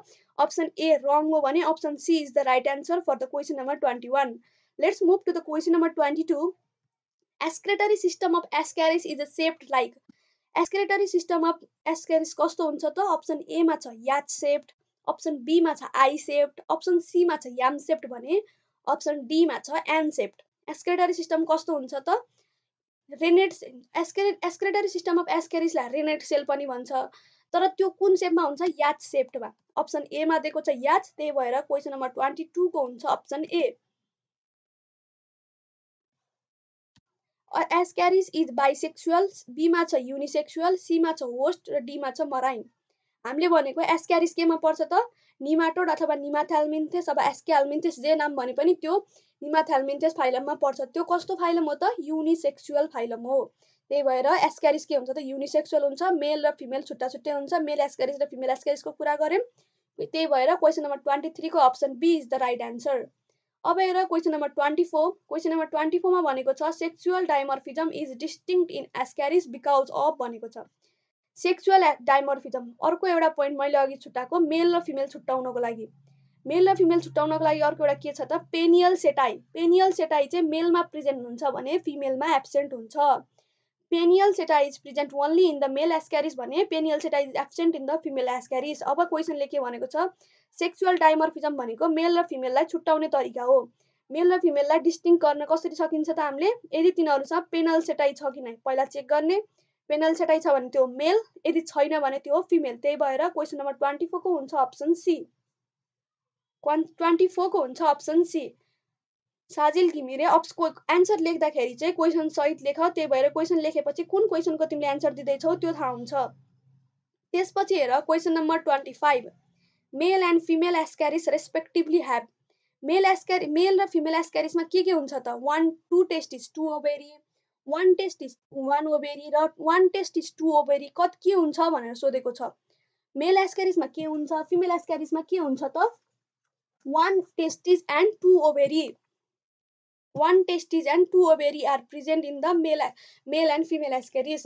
A: अप्सन ए रङ हो भने option C is the right answer for the question number twenty one let's move to the question number twenty two excretory system of Ascaris is a shaped like excretory system of Ascaris कस्तो हुन्छ त अप्सन एमा छ याच सेप्ट अप्सन बीमा छ आई सेप्ट अप्सन सीमा छ याम सेप्ट भने अप्सन डीमा छ एन सेप्ट एस्केलेटरी सिस्टम कस्तो हुन्छ त रेनेट एस्केरे एस्केलेटरी सिस्टम अफ एस्केरिसलाई रेनेट सेल पनि भन्छ तर त्यो कुन सेपमा हुन्छ याच सेप्टमा अप्सन एमा दिएको छ याच त्यही भएर क्वेसन नम्बर ट्वेन्टी टूको हुन्छ option A Ascaris is bisexual बीमा छ युनिसेक्सुअल सीमा छ होस्ट र डीमा छ मराइन हामीले भनेको एस क्यारिज केमा पर्छ त निमाटोड अथवा निमाथ्याल्मिन्थेस अब एसकेल्मिन्थेस जे नाम भने पनि त्यो निमाथ्याल्मिन्थेस फाइलममा पर्छ त्यो कस्तो फाइलम हो त युनिसेक्सुअल फाइलम हो त्यही भएर एसक्यारिस के हुन्छ त युनिसेक्सुअल हुन्छ मेल र फिमेल छुट्टा छुट्टै हुन्छ मेल एसक्यारिस र फिमेल एसक्यारिसको कुरा गऱ्यौँ त्यही भएर क्वेसन नम्बर ट्वेन्टी थ्रीको option B is the right answer अब हेर question number twenty four question number twenty फोरमा भनेको छ sexual dimorphism is distinct in Ascaris because of भनेको छ सेक्सुअल डाइमर्फिजम अर्को एउटा पोइन्ट मैले अघि छुट्टाएको मेल र फिमेल छुट्याउनको लागि मेल र फिमेल छुट्याउनको लागि अर्को एउटा के छ त पेनियल सेटाई पेनियल सेटाई चाहिँ मेलमा प्रेजेन्ट हुन्छ भने फिमेलमा एब्सेन्ट हुन्छ penial setae is present only in the male Ascaris भने penial setae is absent in the female Ascaris अब क्वेसनले के भनेको छ सेक्सुअल डाइमर्फिजम भनेको मेल र फिमेललाई छुट्याउने तरिका हो मेल र फिमेललाई डिस्टिङ गर्न कसरी सकिन्छ त हामीले यदि तिनीहरूसँग पेनल सेटाइ छ कि नै पहिला चेक गर्ने पेनल सेटाइ छ भने त्यो मेल यदि छैन भने त्यो फिमेल त्यही भएर क्वेसन नम्बर ट्वेन्टी फोरको हुन्छ अप्सन सी क्वान् ट्वेन्टी फोरको हुन्छ अप्सन सी साजिल घिमिरे अप्सको एन्सर लेख्दाखेरि चाहिँ क्वेसन सहित लेख त्यही भएर क्वेसन लेखेपछि कुन क्वेसनको तिमीले एन्सर दिँदैछौ त्यो थाहा हुन्छ त्यसपछि हेर question number twenty five male and female Ascaris respectively have male Ascaris male र फिमेल एस्क्यारिसमा के के हुन्छ त one two testis is two ovary one testis is one ovary र one testis is two ovary कति के हुन्छ भनेर सोधेको छ मेल एस्क्यारिसमा के हुन्छ फिमेल एस्क्यारिसमा के हुन्छ त one testis is and two ovary one testes and two ovary are present in the male male and female ascaries.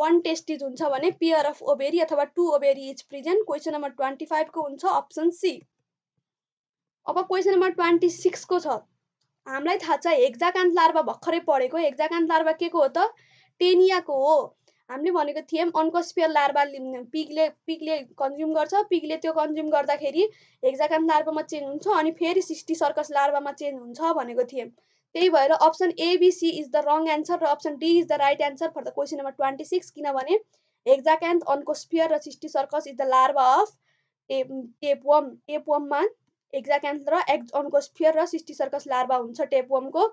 A: One testes हुन्छ भने पेयर अफ ओभेरी अथवा two ovary is present question number twenty फाइभको हुन्छ अप्सन सी अब क्वेसन नम्बर ट्वेन्टी सिक्सको छ हामीलाई थाहा छ हेक्जाकान्त लार्वा भर्खरै पढेको हेक्जाकान्त लार्वा के को हो त टेनियाको हो हामीले भनेको थियौँ अनकोस्पियर लार्बा पिगले पिगले कन्ज्युम गर्छ पिगले त्यो कन्ज्युम गर्दाखेरि एक्जाकाम लार्बामा चेन्ज हुन्छ अनि फेरि सिस्टी सर्कस लार्बामा चेन्ज हुन्छ भनेको थिएँ त्यही भएर option A B C is the wrong answer र option D is the right answer for the question number twenty six किनभने एक्जाक्यान्थ अनकोस्पियर र cysticercus is the larva of tape tapeworm टेपवममा एक्जाक्यान्थ र एक्ज अन्कोस्फियर र सिस्टी सर्कस लार्भा हुन्छ टेपवमको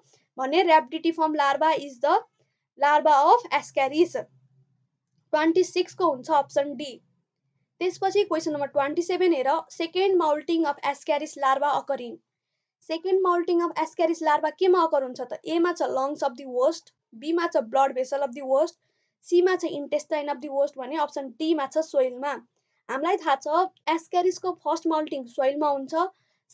A: भने rhabditiform larva is the larva of Ascaris twenty सिक्सको हुन्छ अप्सन डी त्यसपछि क्वेसन नम्बर ट्वेन्टी सेभेन हेर second moulting of Ascaris larva occurring second moulting of Ascaris larva केमा अकर हुन्छ त एमा छ लङ्स अफ दि वर्स्ट बीमा छ blood vessel of the worst सीमा छ इन्टेस्टाइन अफ दि वर्स्ट भने अप्सन डीमा छ सोइलमा हामीलाई थाहा छ एस्क्यारिसको फर्स्ट माउल्टिङ सोइलमा हुन्छ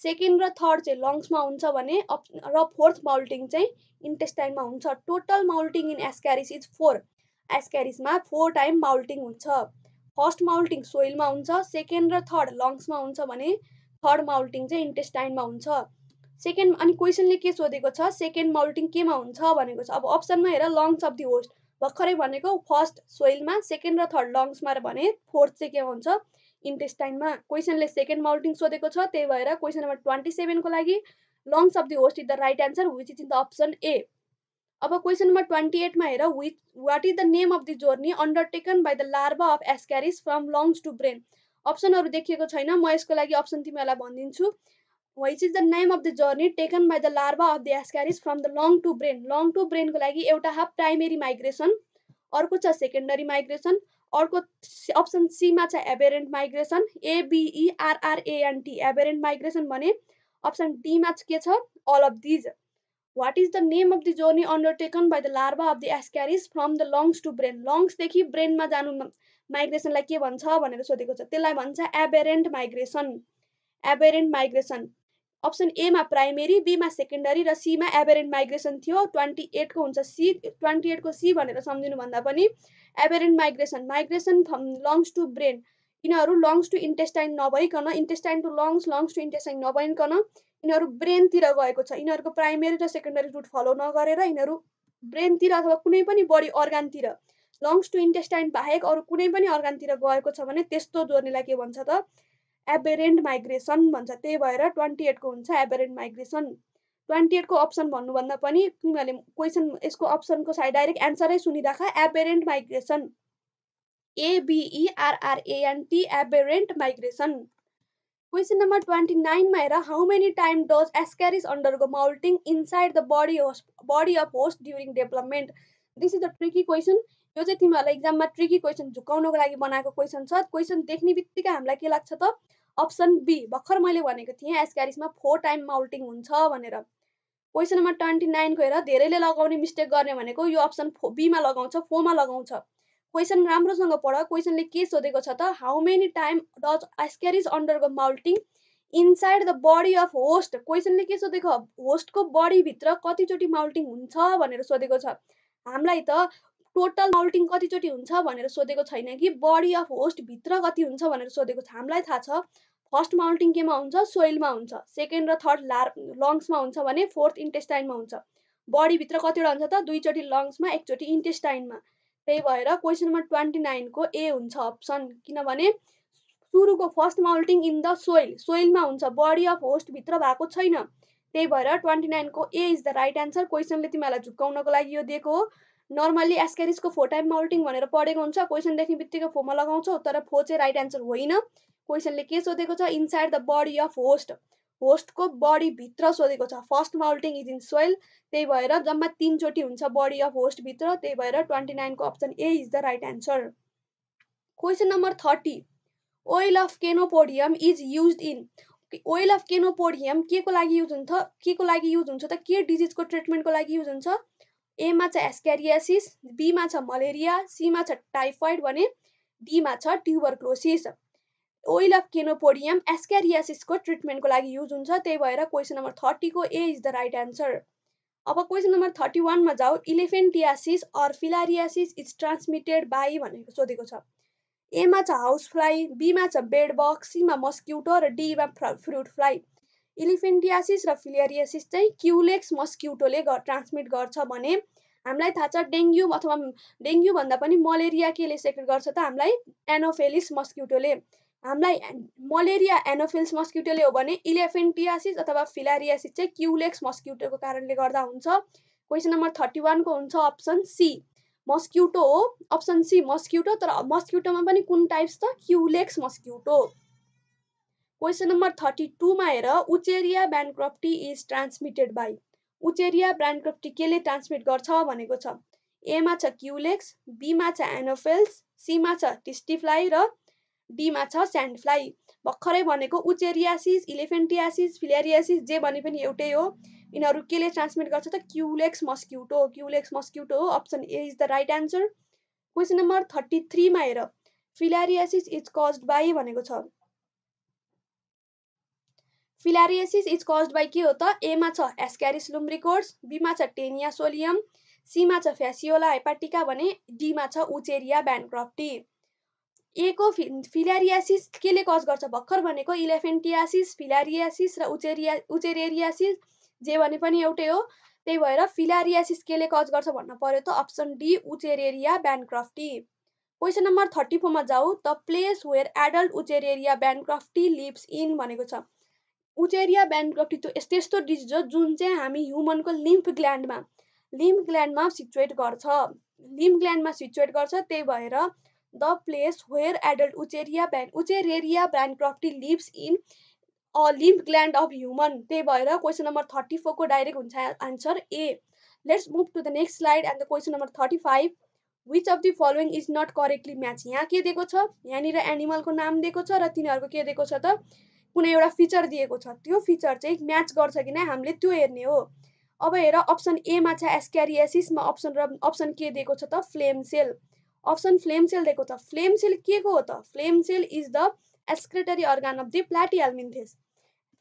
A: सेकेन्ड र थर्ड चाहिँ लङ्समा हुन्छ भने अप र फोर्थ माउल्टिङ चाहिँ इन्टेस्टाइनमा हुन्छ total moulting in Ascaris is four एस्क्यारिसमा फोर टाइम माउल्टिङ हुन्छ फर्स्ट माउल्टिङ सोइलमा हुन्छ सेकेन्ड र थर्ड लङ्समा हुन्छ भने थर्ड माउल्टिङ चाहिँ इन्टेस्टाइनमा हुन्छ सेकेन्ड अनि क्वेसनले के सोधेको छ सेकेन्ड माउल्टिङ केमा हुन्छ भनेको छ अब अप्सनमा हेर लङ्स अफ दि होस्ट भर्खरै भनेको फर्स्ट सोइलमा सेकेन्ड र थर्ड लङ्समा भने फोर्थ चाहिँ के हुन्छ इन्टेस्टाइनमा क्वेसनले सेकेन्ड माउल्टिङ सोधेको छ त्यही भएर क्वेसन नम्बर ट्वेन्टी सेभेनको लागि lungs of the host is the right answer which is in the option A अब क्वेसन नम्बर ट्वेन्टी एटमा हेर with what is the name of the journey undertaken by the larva of Ascaris from lungs to brain अप्सनहरू देखिएको छैन म यसको लागि अप्सन तिमीहरूलाई भनिदिन्छु which is the name of the journey taken by the larva of the Ascaris from the lung to brain long to ब्रेनको लागि एउटा हाफ प्राइमेरी माइग्रेसन अर्को छ सेकेन्डरी माइग्रेसन अर्को अप्सन सीमा छ एभेरेन्ट माइग्रेसन टी एभेरेन्ट माइग्रेसन भने अप्सन डीमा के छ all of these what is the name of the journey undertaken by the larva of the Ascaris from the lungs to brain लङ्सदेखि ब्रेनमा जानु माइग्रेसनलाई के भन्छ भनेर सोधेको छ त्यसलाई भन्छ aberrant migration aberrant migration option एमा प्राइमेरी बीमा सेकेन्डरी र सीमा एबेरेन्ट माइग्रेसन थियो ट्वेन्टी एटको हुन्छ सी ट्वेन्टी एटको सी भनेर सम्झिनुभन्दा पनि aberrant migration migration from lungs to brain यिनीहरू लङ्स टु इन्टेस्टाइन नभइकन intestine to lungs lungs to intestine नभइकन यिनीहरू ब्रेनतिर गएको छ यिनीहरूको प्राइमेरी र सेकेन्डरी रुट फलो नगरेर यिनीहरू ब्रेनतिर अथवा कुनै पनि बडी अर्गानतिर लङ्स टु इन्टेस्टाइन बाहेक अरू कुनै पनि अर्गानतिर गएको छ भने त्यस्तो जोर्नीलाई के भन्छ त एबेरेन्ट माइग्रेसन भन्छ त्यही भएर ट्वेन्टी एटको हुन्छ एबेरेन्ट माइग्रेसन ट्वेन्टी एटको अप्सन भन्नुभन्दा पनि तिमीहरूले क्वेसन यसको अप्सनको साइड डाइरेक्ट एन्सरै सुनिराख एबेरेन्ट माइग्रेसन टी aberrant migration question number twenty नाइनमा हेर how many time does Ascaris go moulting inside the body host body of host during development this is the tricky question यो चाहिँ तिमीहरूलाई इक्जाममा ट्रिकी क्वेसन झुकाउनको लागि बनाएको क्वेसन छ क्वेसन देख्ने बित्तिकै हामीलाई के लाग्छ त अप्सन बी भर्खर मैले भनेको थिएँ एसक्यारिसमा फोर टाइम माउल्टिङ हुन्छ भनेर क्वेसन नम्बर ट्वेन्टी नाइनको हेर धेरैले लगाउने मिस्टेक गर्ने भनेको यो अप्सन फो बीमा लगाउँछ फोमा लगाउँछ क्वेसन राम्रोसँग पढ क्वेसनले के सोधेको छ त how many time does is under moulting inside the body of host क्वेसनले के सोधेको होस्टको बडीभित्र कतिचोटि माउल्टिङ हुन्छ भनेर सोधेको छ हामीलाई त टोटल माउल्टिङ कतिचोटि हुन्छ भनेर सोधेको छैन कि बडी अफ होस्टभित्र कति हुन्छ भनेर सोधेको छ हामीलाई थाहा छ फर्स्ट माउल्टिङ केमा हुन्छ सोइलमा हुन्छ सेकेन्ड र थर्ड लार लङ्समा हुन्छ भने फोर्थ इन्टेस्टाइनमा हुन्छ बडीभित्र कतिवटा हुन्छ त दुईचोटि लङ्समा एकचोटि इन्टेस्टाइनमा त्यही भएर क्वेसन नम्बर ट्वेन्टी नाइनको ए हुन्छ अप्सन किनभने सुरुको first moulting in the soil सोइलमा हुन्छ बडी अफ होस्टभित्र भएको छैन त्यही भएर ट्वेन्टी नाइनको A is the right answer क्वेसनले तिमीहरूलाई झुक्काउनको लागि यो दिएको हो नर्मल्ली एस्केरिसको फोर टाइम माउल्टिङ भनेर पढेको हुन्छ क्वेसन देख्ने बित्तिकै फोमा लगाउँछौ तर फोर चाहिँ राइट एन्सर होइन क्वेसनले के सोधेको छ inside the body of host होस्टको बडीभित्र सोधेको छ first moulting is in soil त्यही भएर जम्मा तिनचोटि हुन्छ बडी अफ होस्टभित्र त्यही भएर ट्वेन्टी नाइनको option A is the right answer question number thirty oil of chenopodium is use in oil of chenopodium के को लागि युज हुन्छ के को लागि युज हुन्छ त के डिजिजको ट्रिटमेन्टको लागि युज हुन्छ एमा छ एस्क्यारियासिस बीमा छ मलेरिया सीमा छ टाइफोइड भने डीमा छ ट्युबरक्लोसिस ओइल अफ केनोपोडियम एस्क्यारियासिसको ट्रिटमेन्टको लागि युज हुन्छ त्यही भएर क्वेसन नम्बर थर्टीको A is the right answer अब क्वेसन नम्बर थर्टी वानमा जाऊ elephantiasis or filariasis is transmitted by भनेर सोधेको छ एमा छ हाउस फ्लाइ बीमा छ बेड बक्स सीमा मस्क्युटो र डीमा फ्रुट फ्लाइ इलिफेन्टियासिस र फिलारियासिस चाहिँ क्युलेक्स मस्क्युटोले ट्रान्समिट गर्छ भने हामीलाई थाहा छ डेङ्गु अथवा भन्दा पनि मलेरिया केले सेक्रेट गर्छ त हामीलाई एनोफेलिस मस्क्युटोले हामीलाई मलेरिया एनोफिल्स मस्किटोले हो भने इलेफेन्टियासिस अथवा फिलारियासिस चाहिँ क्युलेक्स मस्किटोको कारणले गर्दा हुन्छ क्वेसन नम्बर थर्टी वानको हुन्छ अप्सन सी मस्क्युटो हो अप्सन सी मस्क्युटो तर मस्क्युटोमा पनि कुन टाइप्स त culex mosquito question number thirty टूमा हेर Wuchereria bancrofti is transmitted by Wuchereria bancrofti केले ट्रान्समिट गर्छ भनेको छ एमा छ क्युलेक्स बीमा छ एनोफेल्स सीमा छ टिस्टिफ्लाई र डीमा छ स्यान्ड भर्खरै भनेको उचेरियासिस इलेफेन्टियासिस फिलेरियासिस जे भने पनि एउटै हो यिनीहरू केले ट्रान्समिट गर्छ त क्युलेक्स मस्क्युटो क्युलेक्स मस्क्युटो हो option A is the right answer question number thirty थ्रीमा हेर फिलारियासिस इज कज्ड बाई भनेको छ फिलारियासिस इज कज्ड बाई के हो त एमा छ एस्क्यारिस लुम्ब्रिकोर्स बीमा छ टेनिया सोलियम सीमा छ फ्यासियोला हेपाटिका भने डीमा छ उचेरिया ब्यान्क्रप्टी एको फि फिलारियासिस केले कज गर्छ भर्खर भनेको इलेफेन्टियासिस फिलारियासिस र उचेरिया उचेरेरियासिस जे भने पनि एउटै हो त्यही भएर फिलारियासिस केले कज गर्छ भन्न पऱ्यो त option D Wuchereria bancrofti question number thirty फोरमा जाऊ the place where adult Wuchereria bancrofti lives in भनेको छ उचेरिया ब्यान्डक्रफ्टी त्यो यस्तो यस्तो डिजिज हो जुन चाहिँ हामी ह्युमनको लिम्फ ग्ल्यान्डमा लिम्फ ग्ल्यान्डमा सिचुएट गर्छ लिम्फ ग्ल्यान्डमा सिचुएट गर्छ त्यही भएर place where adult Wuchereria band Wuchereria band bancrofti lives in a lymph gland of human त्यही भएर क्वेसन नम्बर थर्टी फोरको डाइरेक्ट हुन्छ answer A let's move to the next slide and the question number thirty five which of the following is not correctly match यहाँ के दिएको छ यहाँनिर एनिमलको नाम दिएको छ र तिनीहरूको के दिएको छ त कुनै एउटा फिचर दिएको छ त्यो फिचर चाहिँ म्याच गर्छ कि नै हामीले त्यो हेर्ने हो अब हेर अप्सन एमा छ एस्क्यारिएसिसमा अप्सन र अप्सन के दिएको छ त flame cell option flame cell दिएको छ फ्लेम सेल के को हो त flame cell is the excretory organ of the Platyhelminthes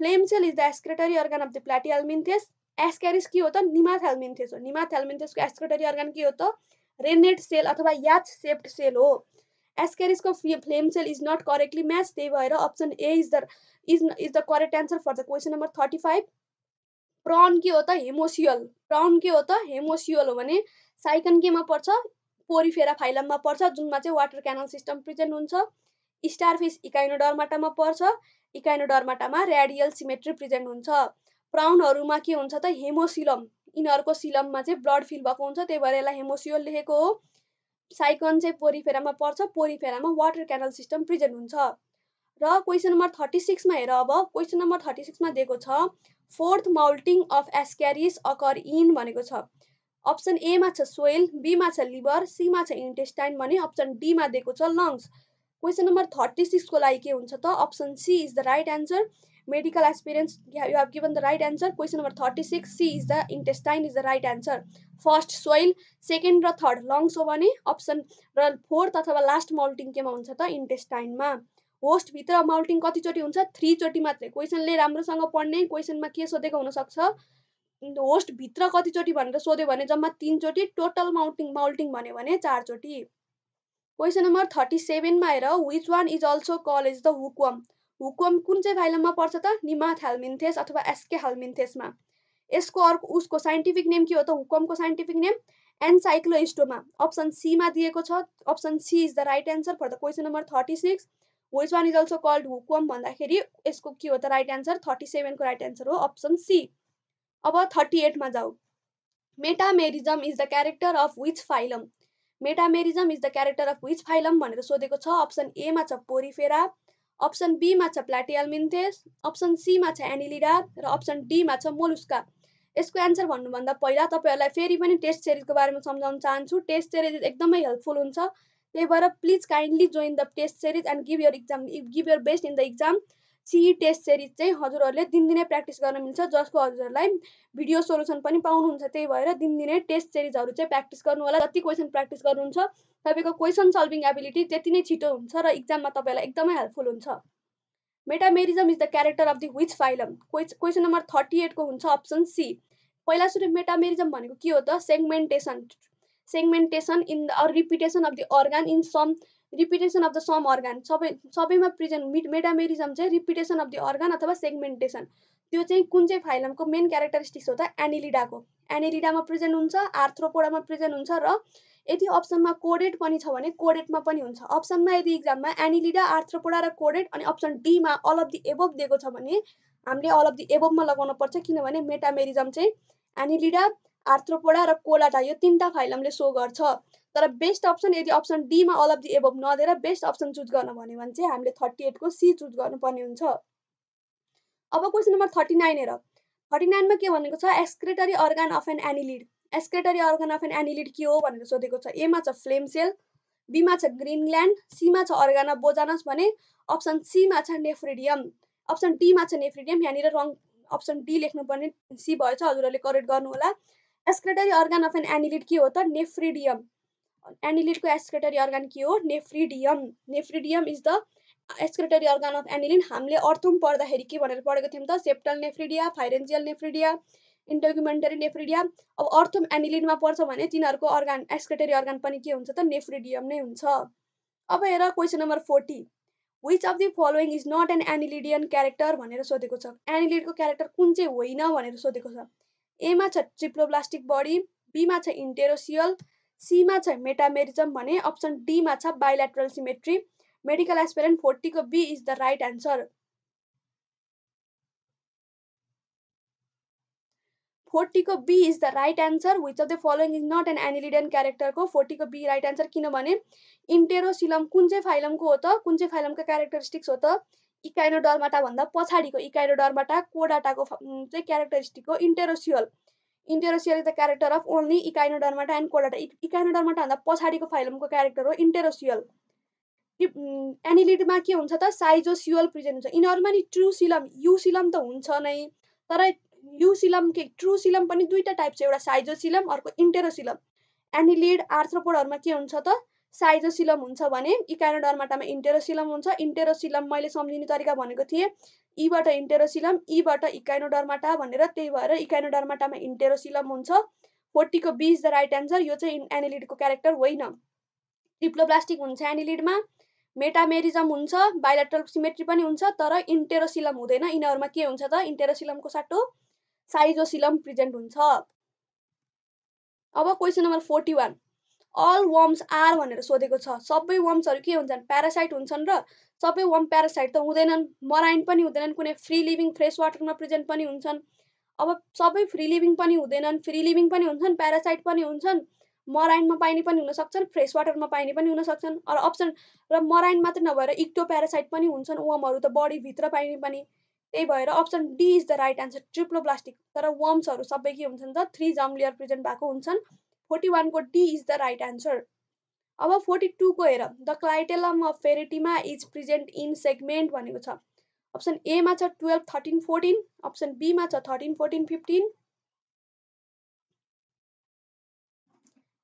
A: flame cell is the excretory organ of the Platyhelminthes Ascaris के हो त निमाथेल्मिन्थेस हो निमाथेल्मिन्थेसको एस्क्रेटरी अर्गान के हो त रेनेट सेल अथवा याच सेप्ड सेल हो एस्क्यारिसको flame cell is not correctly match त्यही भएर option A is the is is the correct answer for the question number thirty five prawn के हो त हेमोसियल प्रन के हो त हेमोसियल हो भने साइकन केमा पर्छ पोरिफेरा फाइलममा पर्छ जुनमा चाहिँ वाटर क्यानल सिस्टम प्रेजेन्ट हुन्छ स्टारफिस इकाइनोडर्माटामा पर्छ इकाइनोडर्माटामा रेडियल सिमेट्री प्रेजेन्ट हुन्छ प्राउनहरूमा के हुन्छ त हेमोसिलम यिनीहरूको सिलममा चाहिँ ब्लड फिल भएको हुन्छ त्यही भएर यसलाई हेमोसियोल लेखेको हो साइकन चाहिँ पोरिफेरामा पर्छ पोरिफेरामा वाटर क्यानल सिस्टम प्रेजेन्ट हुन्छ र क्वेसन नम्बर थर्टी सिक्समा हेर अब क्वेसन नम्बर थर्टी सिक्समा दिएको छ fourth moulting of Ascaris occur in भनेको छ अप्सन एमा छ सोइल बीमा छ लिभर सीमा छ इन्टेस्टाइन भने अप्सन डीमा दिएको छ लङ्स क्वेसन नम्बर थर्टी सिक्सको लागि के हुन्छ त option C is the right answer medical experience you have given the right answer question number thirty six C is the intestine is the right answer first soil second र थर्ड लङ्स हो भने अप्सन र फोर्थ अथवा लास्ट molting केमा हुन्छ त इन्टेस्टाइनमा मा होस्ट भित्र माउल्टिङ कतिचोटि हुन्छ थ्रीचोटि मात्रै क्वेसनले राम्रोसँग पढ्ने क्वेसनमा के सोधेको हुनसक्छ होस्ट होस्टभित्र कतिचोटि भनेर सोध्यो भने जम्मा तिनचोटि टोटल माउन्टिङ माउल्टिङ भन्यो भने चारचोटि क्वेसन नम्बर थर्टी सेभेनमा हेर which one is also call is the hookworm hookworm कुन चाहिँ फाइलममा पर्छ त निमाथ हेल्मिन्थेस अथवा एसके हेल्मिन्थेसमा यसको अर्को उसको साइन्टिफिक नेम के हो त हुकमको साइन्टिफिक नेम एन्साइक्लोइस्टोमा अप्सन सीमा दिएको छ option C is the right answer for the question number thirty six which one is also called hookworm भन्दाखेरि यसको के हो त राइट एन्सर थर्टी सेभेनको राइट एन्सर हो अप्सन सी अब थर्टी एटमा जाऊ metamerism is the character of which phylum metamerism is the character of which phylum भनेर सोधेको छ अप्सन एमा छ पोरिफेरा अप्सन बीमा छ प्लाटियालमिन्थेस अप्सन सीमा छ एनिलिडा र अप्सन डीमा छ मोलुस्का यसको एन्सर भन्नुभन्दा पहिला तपाईँहरूलाई फेरि पनि टेस्ट सिरिजको बारेमा सम्झाउन चाहन्छु टेस्ट सिरिज एकदमै हेल्पफुल हुन्छ त्यही भएर please kindly join the test series and give your exam give your best in the exam see test series चाहिँ हजुरहरूले दिनदिनै प्र्याक्टिस गर्न मिल्छ जसको हजुरहरूलाई भिडियो सोल्युसन पनि पाउनुहुन्छ त्यही भएर दिनदिनै टेस्ट सिरिजहरू चाहिँ प्र्याक्टिस गर्नु होला जति क्वेसन प्र्याक्टिस गर्नुहुन्छ तपाईँको क्वेसन सल्भिङ एबिलिटी त्यति नै छिटो हुन्छ र इक्जाममा तपाईँलाई एकदमै हेल्पफुल हुन्छ metamerism is the character of the which phylum question number thirty एटको हुन्छ अप्सन सी पहिला सुरु मेटामेरिजम भनेको के हो त segmentation segmentation in the repetition of the organ in some repetition of the some organ सबै सबैमा प्रिजेन्ट मिट मेटामेरिजम चाहिँ रिपिटेसन अफ द अर्गान अथवा सेगमेन्टेसन त्यो चाहिँ कुन चाहिँ फाइलमको मेन क्यारेक्टरिस्टिक्स हो त एनिलिडाको एनिलिडामा प्रेजेन्ट हुन्छ आर्थ्रोपोडामा प्रेजेन्ट हुन्छ र यदि अप्सनमा कोडेड पनि छ भने कोडेडमा पनि हुन्छ अप्सनमा यदि इक्जाममा एनिलिडा आर्थ्रोपोडा र कोडेड अनि अप्सन डीमा अल अफ दि एबोभ दिएको छ भने हामीले अल अफ दि एबोभमा पर्छ किनभने मेटामेरिजम चाहिँ एनिलिडा आर्थ्रोपोडा र कोलाटा यो तिनवटा फाइलमले सो गर्छ तर बेस्ट अप्सन यदि अप्सन डीमा अल अफ दि एभ नदिएर बेस्ट अप्सन चुज गर्न भन्यो भने चाहिँ हामीले थर्टी एटको सी चुज गर्नुपर्ने हुन्छ अब क्वेसन नम्बर थर्टी नाइन हेर थर्टी नाइनमा के भनेको छ excretory organ of an annelid excretory organ of an annelid के हो भनेर सोधेको छ एमा छ फ्लेम सेल बीमा छ ग्रिनल्यान्ड सीमा छ अर्गान अफ बोजानस भने अप्सन सीमा छ नेफ्रिडियम अप्सन डीमा छ नेफ्रिडियम यहाँनिर रङ अप्सन डी लेख्नुपर्ने सी भएछ हजुरहरूले करेक्ट गर्नु होला excretory organ of an annelid के हो त नेफ्रिडियम एनिलिडको एस्क्रेटरी अर्गान के हो nephridium nephridium is the excretory organ of annelid हामीले अर्थोम पढ्दाखेरि के भनेर पढेको थियौँ त septal nephridia pharyngeal nephridia integumentary nephridia अब अर्थोम एनिलिनमा पर्छ भने तिनीहरूको अर्गान एक्सक्रेटरी अर्गान पनि के हुन्छ त नेफ्रिडियम नै हुन्छ अब हेर question number forty which of the following is not an annelidian character भनेर सोधेको छ एनिलिडको क्यारेक्टर कुन चाहिँ होइन भनेर सोधेको छ एमा छ ट्रिप्लोप्लास्टिक बडी बीमा छ इन्टेरोसियल सीमा छ मेटामेरिज्म भने अप्सन डीमा छ बाइल्याटरल सिमेट्री मेडिकल एसपेरेन्ट फोर्टीको B is the right answer फोर्टीको B is the right answer which of the following is not an annelidan क्यारेक्टरको फोर्टीको बी राइट एन्सर किनभने इन्टेरोसिलम कुन चाहिँ फाइलमको हो त कुन चाहिँ फाइलमको क्यारेक्टरिस्टिक्स हो त इकाइनो भन्दा पछाडिको इकाइनो कोडाटाको चाहिँ क्यारेक्टरिस्टिक हो enterocoel enterocoel is the character of only Echinodermata and Chordata भन्दा पछाडिको फाइलमको क्यारेक्टर हो इन्टेरोसियल एनिलिडमा के हुन्छ त साइजोसियल प्रेजेन्ट हुन्छ यिनीहरूमा नि ट्रु सिलम सिलम त हुन्छ नै तर सिलम के ट्रु सिलम पनि दुईवटा टाइप छ एउटा साइजोसिलम अर्को इन्टेरोसिलम एनिलिड आर्थ्रोपोडहरूमा के हुन्छ त साइजोसिलम हुन्छ भने इकाइनोडर्माटामा इन्टेरोसिलम हुन्छ इन्टेरोसिलम मैले सम्झिने तरिका भनेको थिएँ यीबाट e इन्टेरोसिलम यीबाट e इकाइनोडर्माटा भनेर त्यही भएर इकाइनोडर्माटामा इन्टेरोसिलम हुन्छ फोर्टीको B is the right answer यो चाहिँ एनिलिडको क्यारेक्टर होइन ट्रिप्लोप्लास्टिक हुन्छ एनिलिडमा मेटामेरिजम हुन्छ बायोलेट्रल सिमेट्री पनि हुन्छ तर इन्टेरोसिलम हुँदैन यिनीहरूमा के हुन्छ त इन्टेरोसिलमको साटो साइजोसिलम प्रेजेन्ट हुन्छ अब question number forty one all worms are भनेर सोधेको छ सबै वर्म्सहरू के हुन्छन् प्यारासाइट हुन्छन् र सबै वर्म प्यारासाइट त हुँदैनन् मराइन पनि हुँदैनन् कुनै फ्री लिभिङ फ्रेस वाटरमा प्रेजेन्ट पनि हुन्छन् अब सबै फ्री लिभिङ पनि हुँदैनन् फ्री लिभिङ पनि हुन्छन् प्यारासाइट पनि हुन्छन् मराइनमा पाइने पनि हुनसक्छन् फ्रेस वाटरमा पाइने पनि हुनसक्छन् अरू अप्सन र मराइन मात्र नभएर इक्टो प्यारासाइट पनि हुन्छन् वर्महरू त बडीभित्र पाइने पनि त्यही भएर option D is the right answer triploblastic तर वर्म्सहरू सबै के हुन्छन् त थ्री जम्लियर प्रेजेन्ट भएको हुन्छन् फोर्टी वानको D is the right answer अब फोर्टी टूको हेर the clitellum of Pheretima is present in segment भनेको छ अप्सन एमा छ टुवेल्भ थर्टिन फोर्टिन अप्सन बीमा छ थर्टिन फोर्टिन फिफ्टिन